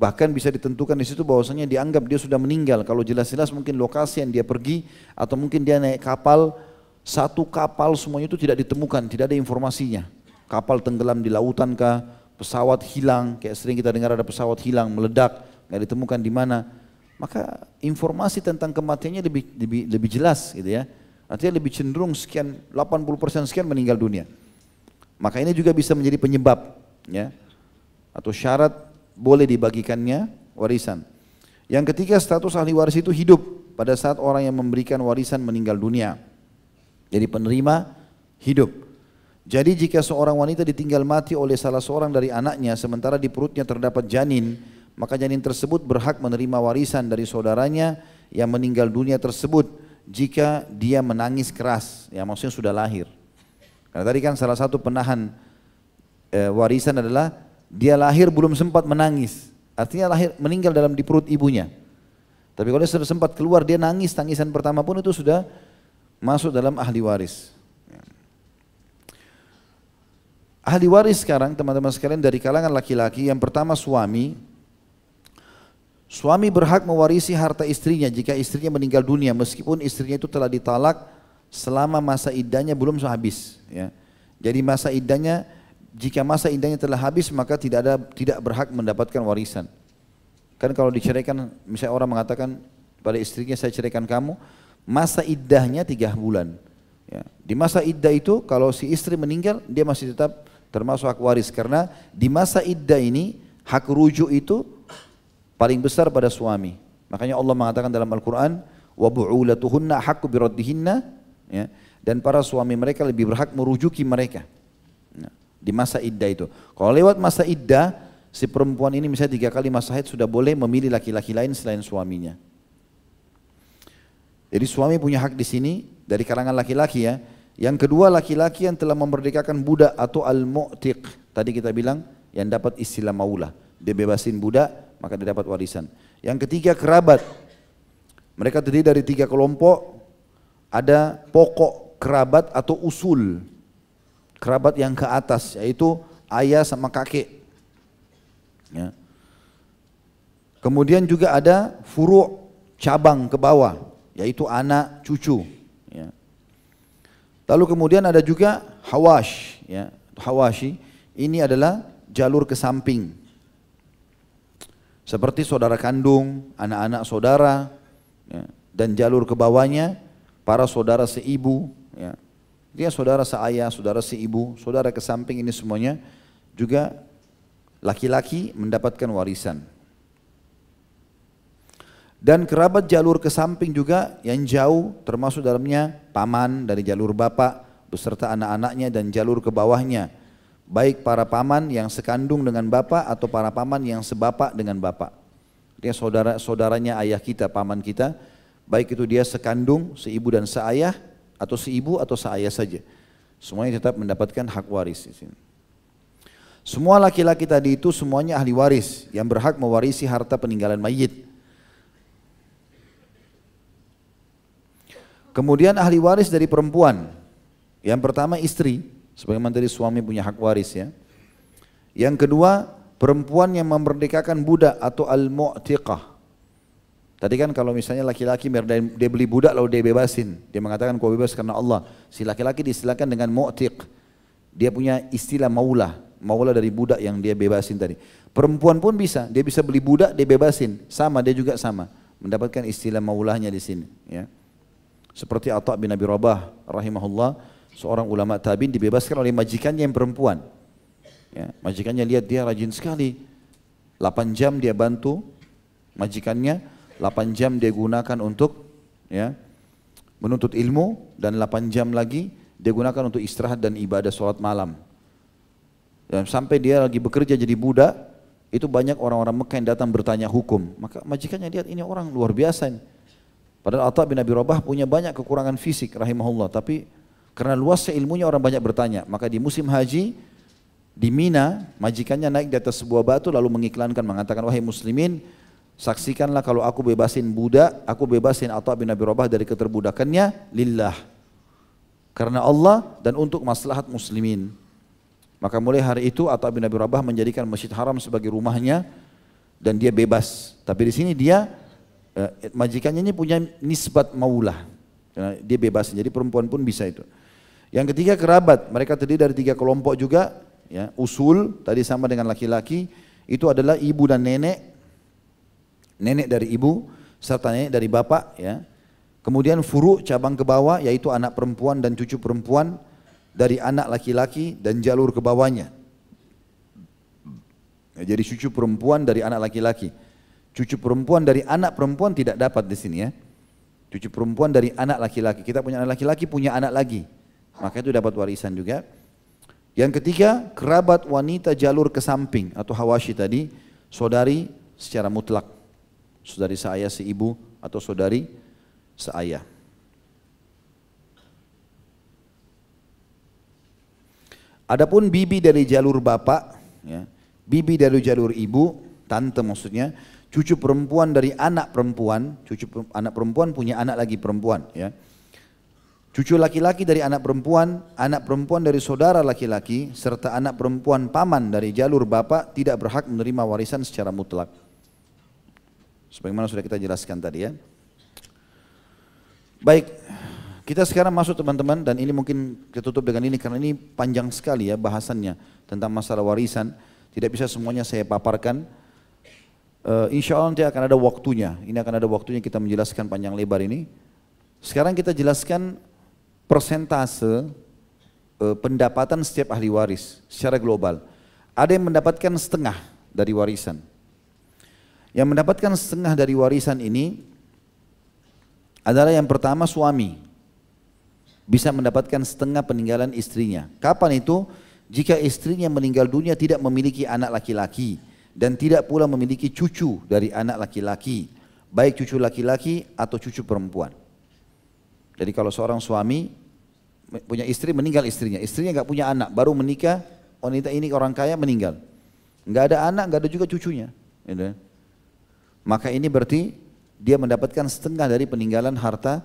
Bahkan bisa ditentukan di situ bahwasanya dianggap dia sudah meninggal. Kalau jelas-jelas mungkin lokasi yang dia pergi atau mungkin dia naik kapal, satu kapal semuanya itu tidak ditemukan, tidak ada informasinya. Kapal tenggelam di lautan kah, pesawat hilang, kayak sering kita dengar ada pesawat hilang, meledak, nggak ditemukan di mana. Maka informasi tentang kematiannya lebih lebih lebih jelas gitu ya. Artinya lebih cenderung sekian 80% sekian meninggal dunia. Maka ini juga bisa menjadi penyebab ya atau syarat boleh dibagikannya warisan. Yang ketiga status ahli waris itu hidup pada saat orang yang memberikan warisan meninggal dunia. Jadi penerima hidup. Jadi jika seorang wanita ditinggal mati oleh salah seorang dari anaknya sementara di perutnya terdapat janin, maka janin tersebut berhak menerima warisan dari saudaranya yang meninggal dunia tersebut jika dia menangis keras, ya maksudnya sudah lahir. Karena tadi kan salah satu penahan e, warisan adalah dia lahir belum sempat menangis. Artinya lahir meninggal dalam di perut ibunya. Tapi kalau dia sudah sempat keluar dia nangis, tangisan pertama pun itu sudah masuk dalam ahli waris. Ahli waris sekarang teman-teman sekalian dari kalangan laki-laki yang pertama suami. Suami berhak mewarisi harta istrinya jika istrinya meninggal dunia meskipun istrinya itu telah ditalak selama masa iddahnya belum sehabis. Ya. Jadi masa iddahnya jika masa indahnya telah habis maka tidak ada tidak berhak mendapatkan warisan. Kan kalau diceraikan, misalnya orang mengatakan pada istrinya saya ceraikan kamu, masa iddahnya tiga bulan. Ya. Di masa iddah itu kalau si istri meninggal dia masih tetap termasuk hak waris karena di masa iddah ini hak rujuk itu paling besar pada suami. Makanya Allah mengatakan dalam Al-Qur'an wa bu'ulatuhunna بِرَدِّهِنَّ ya dan para suami mereka lebih berhak merujuki mereka di masa iddah itu. Kalau lewat masa iddah, si perempuan ini misalnya tiga kali masa haid sudah boleh memilih laki-laki lain selain suaminya. Jadi suami punya hak di sini dari kalangan laki-laki ya. Yang kedua laki-laki yang telah memerdekakan budak atau al-mu'tiq. Tadi kita bilang yang dapat istilah maulah. Dia bebasin budak maka dia dapat warisan. Yang ketiga kerabat. Mereka terdiri dari tiga kelompok. Ada pokok kerabat atau usul kerabat yang ke atas yaitu ayah sama kakek. Ya. Kemudian juga ada furuk cabang ke bawah yaitu anak, cucu. Ya. Lalu kemudian ada juga hawash, ya. hawashi. Ini adalah jalur ke samping. Seperti saudara kandung, anak-anak saudara, ya. dan jalur ke bawahnya para saudara seibu, dia saudara seayah, saudara seibu, saudara ke samping ini semuanya juga laki-laki mendapatkan warisan. Dan kerabat jalur ke samping juga yang jauh termasuk dalamnya paman dari jalur bapak beserta anak-anaknya dan jalur ke bawahnya. Baik para paman yang sekandung dengan bapak atau para paman yang sebapak dengan bapak. Dia saudara saudaranya ayah kita, paman kita, baik itu dia sekandung, seibu dan seayah atau si ibu atau ayah saja. Semuanya tetap mendapatkan hak waris di sini. Semua laki-laki tadi itu semuanya ahli waris yang berhak mewarisi harta peninggalan mayit. Kemudian ahli waris dari perempuan. Yang pertama istri, sebagaimana tadi suami punya hak waris ya. Yang kedua perempuan yang memerdekakan budak atau al-mu'tiqah. Tadi kan kalau misalnya laki-laki dia beli budak lalu dia bebasin. Dia mengatakan kau bebas karena Allah. Si laki-laki disilakan dengan mu'tiq. Dia punya istilah maulah. Maulah dari budak yang dia bebasin tadi. Perempuan pun bisa. Dia bisa beli budak, dia bebasin. Sama, dia juga sama. Mendapatkan istilah maulahnya di sini. Ya. Seperti Atta bin Abi Rabah rahimahullah. Seorang ulama tabi'in dibebaskan oleh majikannya yang perempuan. Ya. Majikannya lihat dia rajin sekali. 8 jam dia bantu majikannya 8 jam dia gunakan untuk ya menuntut ilmu dan 8 jam lagi dia gunakan untuk istirahat dan ibadah sholat malam. Dan sampai dia lagi bekerja jadi budak, itu banyak orang-orang Mekah yang datang bertanya hukum. Maka majikannya lihat ini orang luar biasa ini. Padahal Atta bin Abi Rabah punya banyak kekurangan fisik rahimahullah. Tapi karena luasnya ilmunya orang banyak bertanya. Maka di musim haji, di Mina, majikannya naik di atas sebuah batu lalu mengiklankan, mengatakan, wahai muslimin, Saksikanlah kalau aku bebasin budak, aku bebasin atau bin Abi Rabah dari keterbudakannya lillah. Karena Allah dan untuk maslahat muslimin. Maka mulai hari itu atau bin Abi Rabah menjadikan Masjid Haram sebagai rumahnya dan dia bebas. Tapi di sini dia eh, majikannya ini punya nisbat maulah. dia bebas. Jadi perempuan pun bisa itu. Yang ketiga kerabat, mereka terdiri dari tiga kelompok juga, ya, usul tadi sama dengan laki-laki, itu adalah ibu dan nenek, nenek dari ibu, serta nenek dari bapak ya. Kemudian furu cabang ke bawah yaitu anak perempuan dan cucu perempuan dari anak laki-laki dan jalur ke bawahnya. Ya, jadi cucu perempuan dari anak laki-laki. Cucu perempuan dari anak perempuan tidak dapat di sini ya. Cucu perempuan dari anak laki-laki. Kita punya anak laki-laki punya anak lagi. Maka itu dapat warisan juga. Yang ketiga, kerabat wanita jalur ke samping atau hawashi tadi, saudari secara mutlak saudari saya si ibu atau saudari seayah. Adapun bibi dari jalur bapak, ya, bibi dari jalur ibu, tante maksudnya, cucu perempuan dari anak perempuan, cucu anak perempuan punya anak lagi perempuan, ya. Cucu laki-laki dari anak perempuan, anak perempuan dari saudara laki-laki, serta anak perempuan paman dari jalur bapak tidak berhak menerima warisan secara mutlak. Sebagaimana sudah kita jelaskan tadi ya. Baik, kita sekarang masuk teman-teman dan ini mungkin kita tutup dengan ini karena ini panjang sekali ya bahasannya tentang masalah warisan. Tidak bisa semuanya saya paparkan. Uh, insya Allah nanti akan ada waktunya. Ini akan ada waktunya kita menjelaskan panjang lebar ini. Sekarang kita jelaskan persentase uh, pendapatan setiap ahli waris secara global. Ada yang mendapatkan setengah dari warisan. Yang mendapatkan setengah dari warisan ini adalah yang pertama suami. Bisa mendapatkan setengah peninggalan istrinya. Kapan itu? Jika istrinya meninggal dunia tidak memiliki anak laki-laki dan tidak pula memiliki cucu dari anak laki-laki, baik cucu laki-laki atau cucu perempuan. Jadi kalau seorang suami punya istri meninggal istrinya, istrinya nggak punya anak, baru menikah wanita ini orang kaya meninggal, nggak ada anak, nggak ada juga cucunya. Gitu ya maka ini berarti dia mendapatkan setengah dari peninggalan harta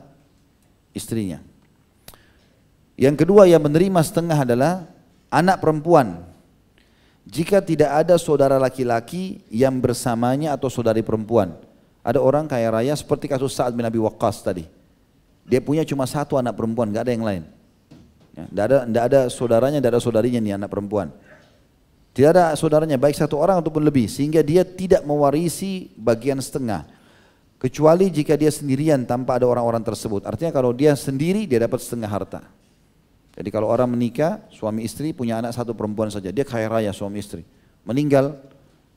istrinya. Yang kedua yang menerima setengah adalah anak perempuan. Jika tidak ada saudara laki-laki yang bersamanya atau saudari perempuan. Ada orang kaya raya seperti kasus Sa'ad bin Abi Waqqas tadi. Dia punya cuma satu anak perempuan, gak ada yang lain. Ya, ada, gak ada saudaranya, gak ada saudarinya nih anak perempuan. Tidak ada saudaranya baik satu orang ataupun lebih sehingga dia tidak mewarisi bagian setengah. Kecuali jika dia sendirian tanpa ada orang-orang tersebut. Artinya kalau dia sendiri dia dapat setengah harta. Jadi kalau orang menikah, suami istri punya anak satu perempuan saja, dia kaya raya suami istri. Meninggal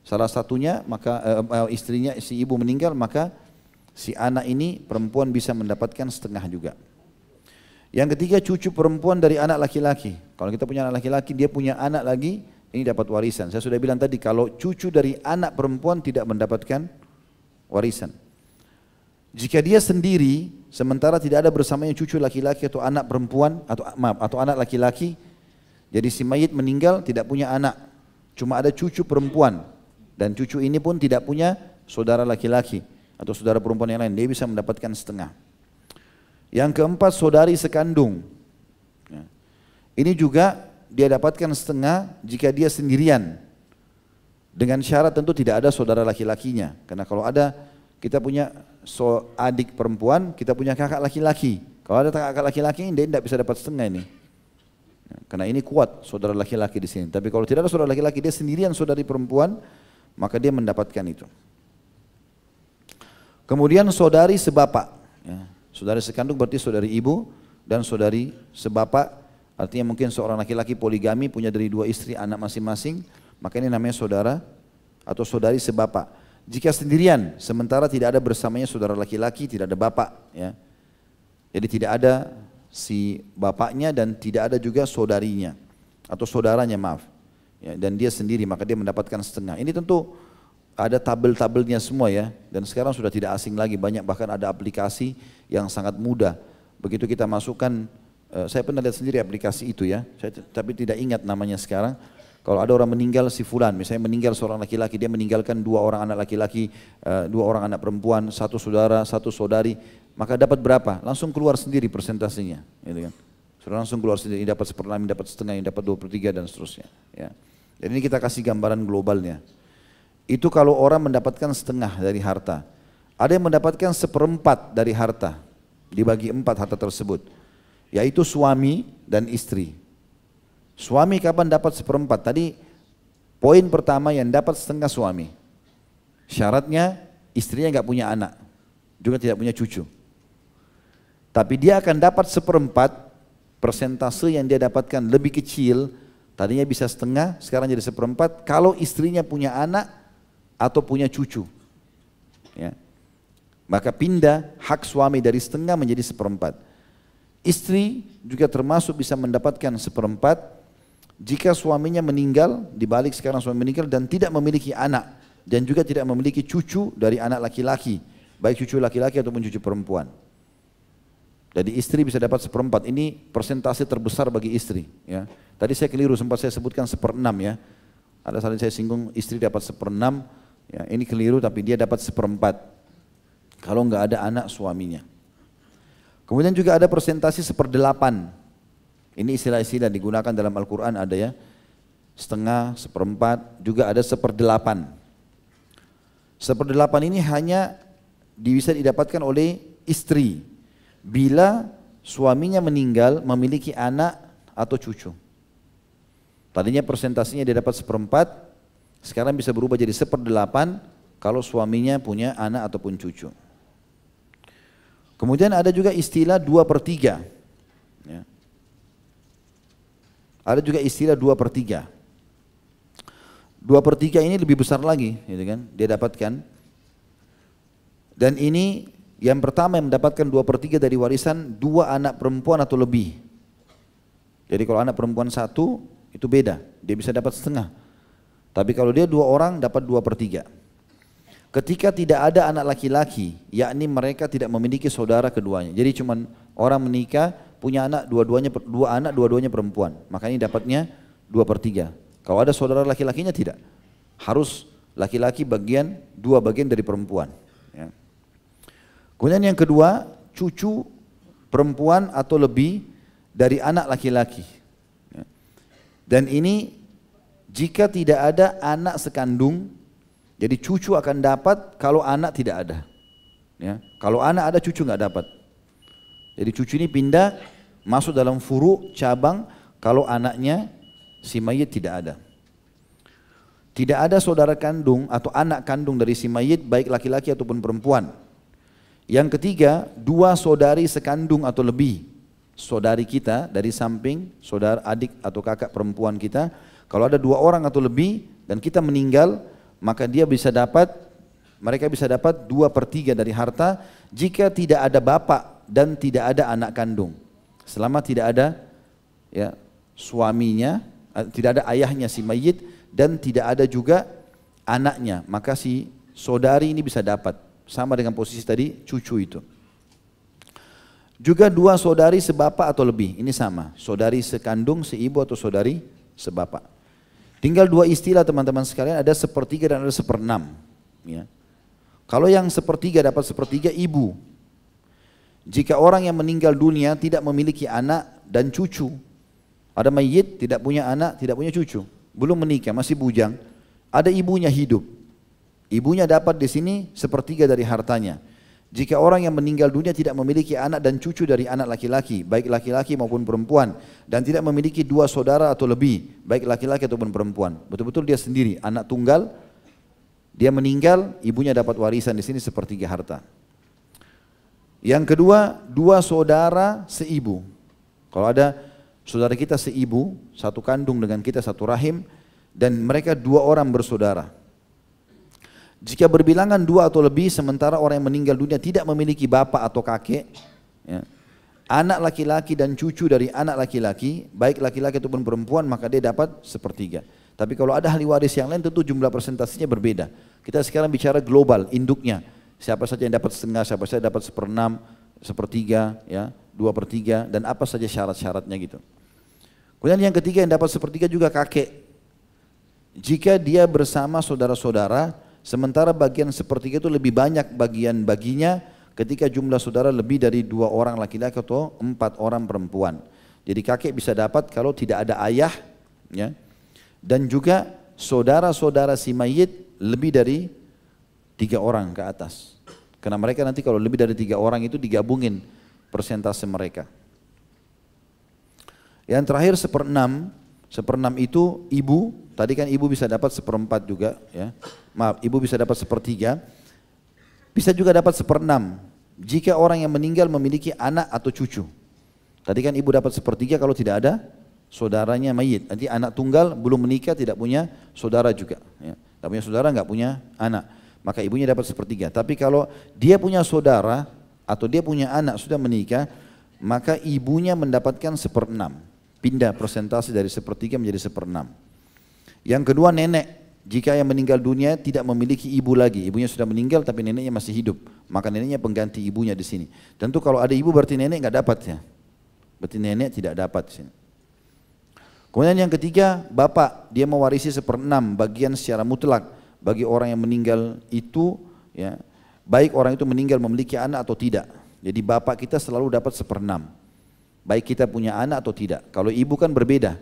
salah satunya maka eh, eh istrinya si ibu meninggal maka si anak ini perempuan bisa mendapatkan setengah juga. Yang ketiga cucu perempuan dari anak laki-laki. Kalau kita punya anak laki-laki, dia punya anak lagi ini dapat warisan. Saya sudah bilang tadi kalau cucu dari anak perempuan tidak mendapatkan warisan. Jika dia sendiri sementara tidak ada bersamanya cucu laki-laki atau anak perempuan atau maaf atau anak laki-laki, jadi si mayit meninggal tidak punya anak, cuma ada cucu perempuan dan cucu ini pun tidak punya saudara laki-laki atau saudara perempuan yang lain, dia bisa mendapatkan setengah. Yang keempat saudari sekandung. Ya. Ini juga dia dapatkan setengah jika dia sendirian. Dengan syarat tentu tidak ada saudara laki-lakinya. Karena kalau ada kita punya so adik perempuan, kita punya kakak laki-laki. Kalau ada kakak laki-laki dia tidak bisa dapat setengah ini. Ya, karena ini kuat saudara laki-laki di sini. Tapi kalau tidak ada saudara laki-laki, dia sendirian saudari perempuan, maka dia mendapatkan itu. Kemudian saudari sebapak, ya. saudari sekandung berarti saudari ibu dan saudari sebapak Artinya mungkin seorang laki-laki poligami punya dari dua istri anak masing-masing, maka ini namanya saudara atau saudari sebapak. Jika sendirian, sementara tidak ada bersamanya saudara laki-laki, tidak ada bapak. Ya. Jadi tidak ada si bapaknya dan tidak ada juga saudarinya atau saudaranya maaf. Ya, dan dia sendiri maka dia mendapatkan setengah. Ini tentu ada tabel-tabelnya semua ya dan sekarang sudah tidak asing lagi banyak bahkan ada aplikasi yang sangat mudah. Begitu kita masukkan Eh, saya pernah lihat sendiri aplikasi itu ya, saya, tapi tidak ingat namanya sekarang. Kalau ada orang meninggal si fulan, misalnya meninggal seorang laki-laki, dia meninggalkan dua orang anak laki-laki, eh, dua orang anak perempuan, satu saudara, satu saudari, maka dapat berapa? Langsung keluar sendiri persentasenya, gitu kan. Sudah langsung keluar sendiri, dapat seperlima, dapat setengah, dapat dua per tiga dan seterusnya. Ya. Jadi ini kita kasih gambaran globalnya. Itu kalau orang mendapatkan setengah dari harta. Ada yang mendapatkan seperempat dari harta, dibagi empat harta tersebut yaitu suami dan istri. Suami kapan dapat seperempat? Tadi poin pertama yang dapat setengah suami. Syaratnya istrinya nggak punya anak, juga tidak punya cucu. Tapi dia akan dapat seperempat persentase yang dia dapatkan lebih kecil. Tadinya bisa setengah, sekarang jadi seperempat. Kalau istrinya punya anak atau punya cucu, ya. maka pindah hak suami dari setengah menjadi seperempat. Istri juga termasuk bisa mendapatkan seperempat jika suaminya meninggal, dibalik sekarang suami meninggal dan tidak memiliki anak dan juga tidak memiliki cucu dari anak laki-laki, baik cucu laki-laki ataupun cucu perempuan. Jadi istri bisa dapat seperempat. Ini persentase terbesar bagi istri. Ya. Tadi saya keliru sempat saya sebutkan seperenam ya. Ada saat saya singgung istri dapat seperenam. Ya, ini keliru tapi dia dapat seperempat. Kalau nggak ada anak suaminya. Kemudian juga ada persentase seperdelapan. Ini istilah-istilah digunakan dalam Al-Quran ada ya. Setengah, seperempat, juga ada seperdelapan. Seperdelapan ini hanya bisa didapatkan oleh istri. Bila suaminya meninggal memiliki anak atau cucu. Tadinya persentasenya dia dapat seperempat, sekarang bisa berubah jadi seperdelapan kalau suaminya punya anak ataupun cucu. Kemudian ada juga istilah dua per tiga. Ya. Ada juga istilah dua per tiga. Dua per tiga ini lebih besar lagi, gitu kan? Dia dapatkan. Dan ini yang pertama yang mendapatkan dua per tiga dari warisan dua anak perempuan atau lebih. Jadi kalau anak perempuan satu itu beda, dia bisa dapat setengah. Tapi kalau dia dua orang dapat dua per tiga. Ketika tidak ada anak laki-laki, yakni mereka tidak memiliki saudara keduanya. Jadi cuma orang menikah punya anak dua-duanya dua anak dua-duanya perempuan. Makanya dapatnya dua per tiga. Kalau ada saudara laki-lakinya tidak. Harus laki-laki bagian dua bagian dari perempuan. Ya. Kemudian yang kedua, cucu perempuan atau lebih dari anak laki-laki. Ya. Dan ini jika tidak ada anak sekandung jadi cucu akan dapat kalau anak tidak ada. Ya, kalau anak ada cucu nggak dapat. Jadi cucu ini pindah masuk dalam furu cabang kalau anaknya si mayit tidak ada. Tidak ada saudara kandung atau anak kandung dari si mayit baik laki-laki ataupun perempuan. Yang ketiga, dua saudari sekandung atau lebih. Saudari kita dari samping, saudara adik atau kakak perempuan kita. Kalau ada dua orang atau lebih dan kita meninggal, maka dia bisa dapat mereka bisa dapat dua per tiga dari harta jika tidak ada bapak dan tidak ada anak kandung. Selama tidak ada ya suaminya, eh, tidak ada ayahnya si mayit dan tidak ada juga anaknya, maka si saudari ini bisa dapat sama dengan posisi tadi cucu itu. Juga dua saudari sebapak atau lebih, ini sama. Saudari sekandung, seibu atau saudari sebapak. Tinggal dua istilah teman-teman sekalian, ada sepertiga dan ada seperenam. Ya. Kalau yang sepertiga dapat sepertiga ibu. Jika orang yang meninggal dunia tidak memiliki anak dan cucu. Ada mayit tidak punya anak, tidak punya cucu. Belum menikah, masih bujang. Ada ibunya hidup. Ibunya dapat di sini sepertiga dari hartanya. Jika orang yang meninggal dunia tidak memiliki anak dan cucu dari anak laki-laki, baik laki-laki maupun perempuan, dan tidak memiliki dua saudara atau lebih, baik laki-laki ataupun perempuan, betul-betul dia sendiri, anak tunggal, dia meninggal, ibunya dapat warisan di sini sepertiga harta. Yang kedua, dua saudara seibu. Kalau ada saudara kita seibu, satu kandung dengan kita satu rahim, dan mereka dua orang bersaudara. Jika berbilangan dua atau lebih, sementara orang yang meninggal dunia tidak memiliki bapak atau kakek, ya, anak laki-laki dan cucu dari anak laki-laki, baik laki-laki ataupun perempuan, maka dia dapat sepertiga. Tapi kalau ada ahli waris yang lain tentu jumlah presentasinya berbeda. Kita sekarang bicara global, induknya. Siapa saja yang dapat setengah, siapa saja dapat seperenam, sepertiga, ya, dua per tiga, dan apa saja syarat-syaratnya gitu. Kemudian yang ketiga yang dapat sepertiga juga kakek. Jika dia bersama saudara-saudara Sementara bagian sepertiga itu lebih banyak bagian baginya ketika jumlah saudara lebih dari dua orang laki-laki atau empat orang perempuan. Jadi kakek bisa dapat kalau tidak ada ayah ya. Dan juga saudara-saudara si mayit lebih dari tiga orang ke atas. Karena mereka nanti kalau lebih dari tiga orang itu digabungin persentase mereka. Yang terakhir seperenam Seperenam itu ibu, tadi kan ibu bisa dapat seperempat juga ya. Maaf, ibu bisa dapat sepertiga. Bisa juga dapat seperenam jika orang yang meninggal memiliki anak atau cucu. Tadi kan ibu dapat sepertiga kalau tidak ada saudaranya mayit. Nanti anak tunggal belum menikah tidak punya saudara juga. Ya. Tidak punya saudara nggak punya anak. Maka ibunya dapat sepertiga. Tapi kalau dia punya saudara atau dia punya anak sudah menikah, maka ibunya mendapatkan seperenam. Pindah persentase dari sepertiga menjadi seperenam. Yang kedua nenek. Jika yang meninggal dunia tidak memiliki ibu lagi, ibunya sudah meninggal tapi neneknya masih hidup, maka neneknya pengganti ibunya di sini. Tentu kalau ada ibu berarti nenek nggak dapat ya, berarti nenek tidak dapat di sini. Kemudian yang ketiga, bapak dia mewarisi seperenam bagian secara mutlak bagi orang yang meninggal itu, ya baik orang itu meninggal memiliki anak atau tidak. Jadi bapak kita selalu dapat seperenam. Baik kita punya anak atau tidak. Kalau ibu kan berbeda.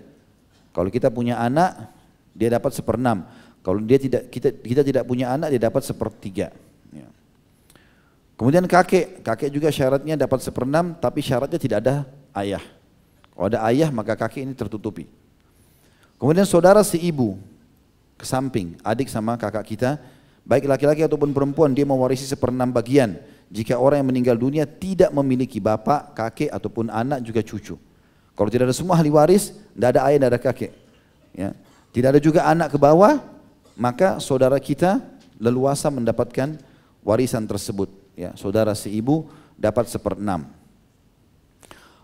Kalau kita punya anak, dia dapat seperenam. Kalau dia tidak kita kita tidak punya anak, dia dapat sepertiga. Ya. Kemudian kakek, kakek juga syaratnya dapat seperenam, tapi syaratnya tidak ada ayah. Kalau ada ayah maka kakek ini tertutupi. Kemudian saudara si ibu ke samping, adik sama kakak kita, baik laki-laki ataupun perempuan dia mewarisi seperenam bagian jika orang yang meninggal dunia tidak memiliki bapak, kakek ataupun anak juga cucu. Kalau tidak ada semua ahli waris, tidak ada ayah, tidak ada kakek. Ya. Tidak ada juga anak ke bawah, maka saudara kita leluasa mendapatkan warisan tersebut. Ya, saudara seibu dapat seperenam.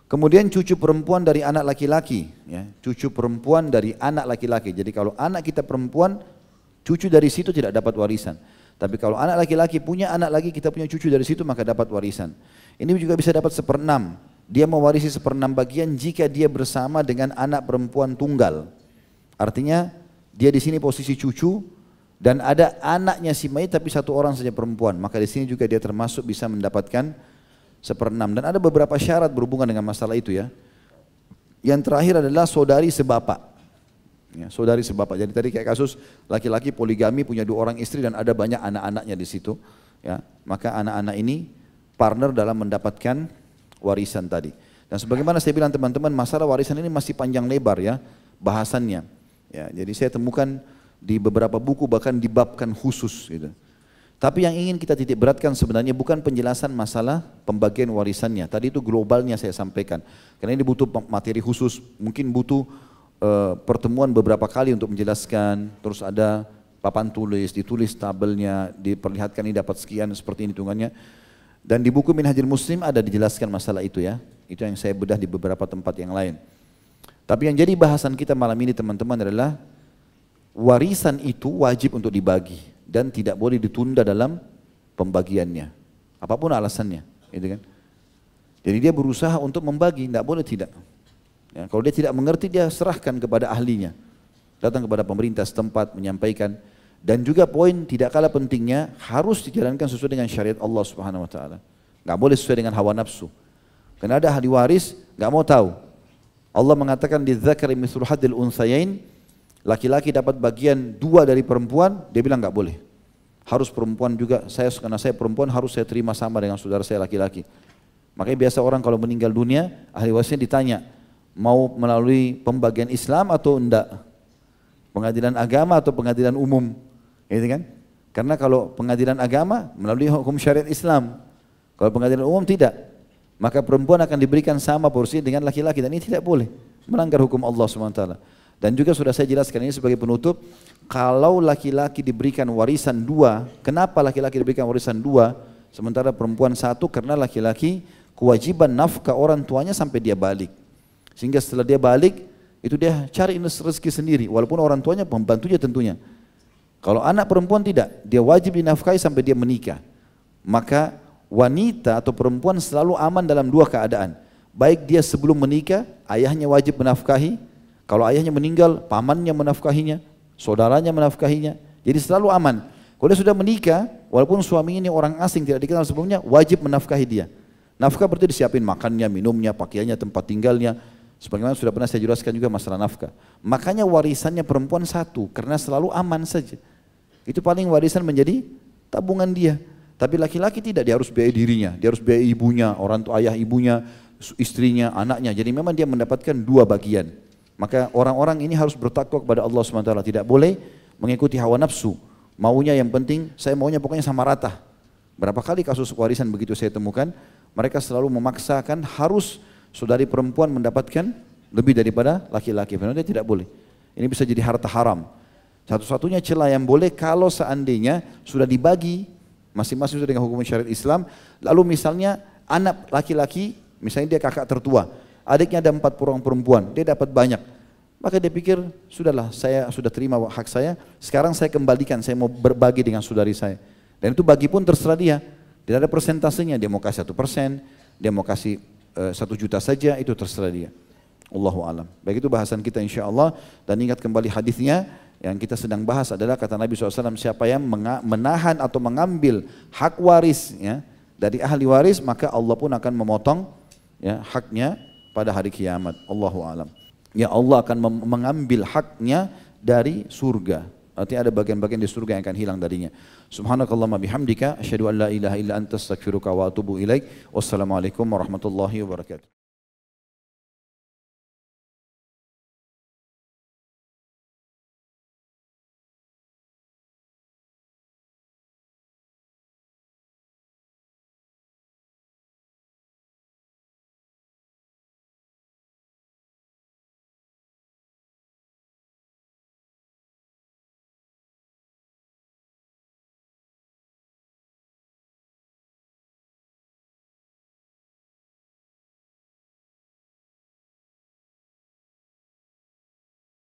Kemudian cucu perempuan dari anak laki-laki, ya, cucu perempuan dari anak laki-laki. Jadi kalau anak kita perempuan, cucu dari situ tidak dapat warisan. Tapi kalau anak laki-laki punya anak lagi, kita punya cucu dari situ maka dapat warisan. Ini juga bisa dapat seperenam. Dia mewarisi seperenam bagian jika dia bersama dengan anak perempuan tunggal. Artinya dia di sini posisi cucu dan ada anaknya si mayit tapi satu orang saja perempuan. Maka di sini juga dia termasuk bisa mendapatkan seperenam. Dan ada beberapa syarat berhubungan dengan masalah itu ya. Yang terakhir adalah saudari sebapak. Ya, saudari sebapak. Jadi tadi kayak kasus laki-laki poligami punya dua orang istri dan ada banyak anak-anaknya di situ. Ya, maka anak-anak ini partner dalam mendapatkan warisan tadi. Dan sebagaimana saya bilang teman-teman, masalah warisan ini masih panjang lebar ya bahasannya. Ya, jadi saya temukan di beberapa buku bahkan dibabkan khusus gitu. Tapi yang ingin kita titik beratkan sebenarnya bukan penjelasan masalah pembagian warisannya. Tadi itu globalnya saya sampaikan. Karena ini butuh materi khusus, mungkin butuh Eh, pertemuan beberapa kali untuk menjelaskan, terus ada papan tulis, ditulis tabelnya, diperlihatkan ini dapat sekian seperti ini hitungannya. Dan di buku Minhajul Muslim ada dijelaskan masalah itu ya. Itu yang saya bedah di beberapa tempat yang lain. Tapi yang jadi bahasan kita malam ini teman-teman adalah warisan itu wajib untuk dibagi dan tidak boleh ditunda dalam pembagiannya. Apapun alasannya, gitu kan? Jadi dia berusaha untuk membagi, tidak boleh tidak. Ya, kalau dia tidak mengerti, dia serahkan kepada ahlinya. Datang kepada pemerintah setempat, menyampaikan. Dan juga poin tidak kalah pentingnya, harus dijalankan sesuai dengan syariat Allah Subhanahu Wa Taala. Gak boleh sesuai dengan hawa nafsu. Karena ada ahli waris, gak mau tahu. Allah mengatakan di zakari misru hadil unsayain, laki-laki dapat bagian dua dari perempuan, dia bilang gak boleh. Harus perempuan juga, saya karena saya perempuan harus saya terima sama dengan saudara saya laki-laki. Makanya biasa orang kalau meninggal dunia, ahli warisnya ditanya, mau melalui pembagian Islam atau enggak? Pengadilan agama atau pengadilan umum? Gitu kan? Karena kalau pengadilan agama melalui hukum syariat Islam, kalau pengadilan umum tidak. Maka perempuan akan diberikan sama porsi dengan laki-laki dan ini tidak boleh melanggar hukum Allah SWT. Dan juga sudah saya jelaskan ini sebagai penutup, kalau laki-laki diberikan warisan dua, kenapa laki-laki diberikan warisan dua, sementara perempuan satu karena laki-laki kewajiban nafkah orang tuanya sampai dia balik. Sehingga setelah dia balik, itu dia cari rezeki sendiri, walaupun orang tuanya membantunya tentunya. Kalau anak perempuan tidak, dia wajib dinafkahi sampai dia menikah. Maka wanita atau perempuan selalu aman dalam dua keadaan. Baik dia sebelum menikah, ayahnya wajib menafkahi. Kalau ayahnya meninggal, pamannya menafkahinya, saudaranya menafkahinya. Jadi selalu aman. Kalau dia sudah menikah, walaupun suaminya ini orang asing tidak dikenal sebelumnya, wajib menafkahi dia. Nafkah berarti disiapin makannya, minumnya, pakaiannya, tempat tinggalnya, Sebagaimana sudah pernah saya jelaskan juga masalah nafkah. Makanya warisannya perempuan satu, karena selalu aman saja. Itu paling warisan menjadi tabungan dia. Tapi laki-laki tidak, dia harus biaya dirinya, dia harus biaya ibunya, orang tua ayah ibunya, istrinya, anaknya. Jadi memang dia mendapatkan dua bagian. Maka orang-orang ini harus bertakwa kepada Allah SWT. Tidak boleh mengikuti hawa nafsu. Maunya yang penting, saya maunya pokoknya sama rata. Berapa kali kasus warisan begitu saya temukan, mereka selalu memaksakan harus saudari perempuan mendapatkan lebih daripada laki-laki. Fenomena tidak boleh. Ini bisa jadi harta haram. Satu-satunya celah yang boleh kalau seandainya sudah dibagi masing-masing sudah dengan hukum syariat Islam. Lalu misalnya anak laki-laki, misalnya dia kakak tertua, adiknya ada empat orang perempuan, dia dapat banyak. Maka dia pikir, sudahlah saya sudah terima hak saya, sekarang saya kembalikan, saya mau berbagi dengan saudari saya. Dan itu bagi pun terserah dia, tidak ada persentasenya, dia mau kasih satu persen, dia mau kasih Eh, satu juta saja itu terserah dia. Allahu alam. Baik itu bahasan kita insya Allah dan ingat kembali hadisnya yang kita sedang bahas adalah kata Nabi SAW siapa yang menahan atau mengambil hak waris ya, dari ahli waris maka Allah pun akan memotong ya, haknya pada hari kiamat. Allahu alam. Ya Allah akan mengambil haknya dari surga Artinya ada bagian-bagian di surga yang akan hilang darinya. Subhanakallahumma bihamdika asyhadu an la ilaha illa anta astaghfiruka wa atubu ilaik. Wassalamualaikum warahmatullahi wabarakatuh.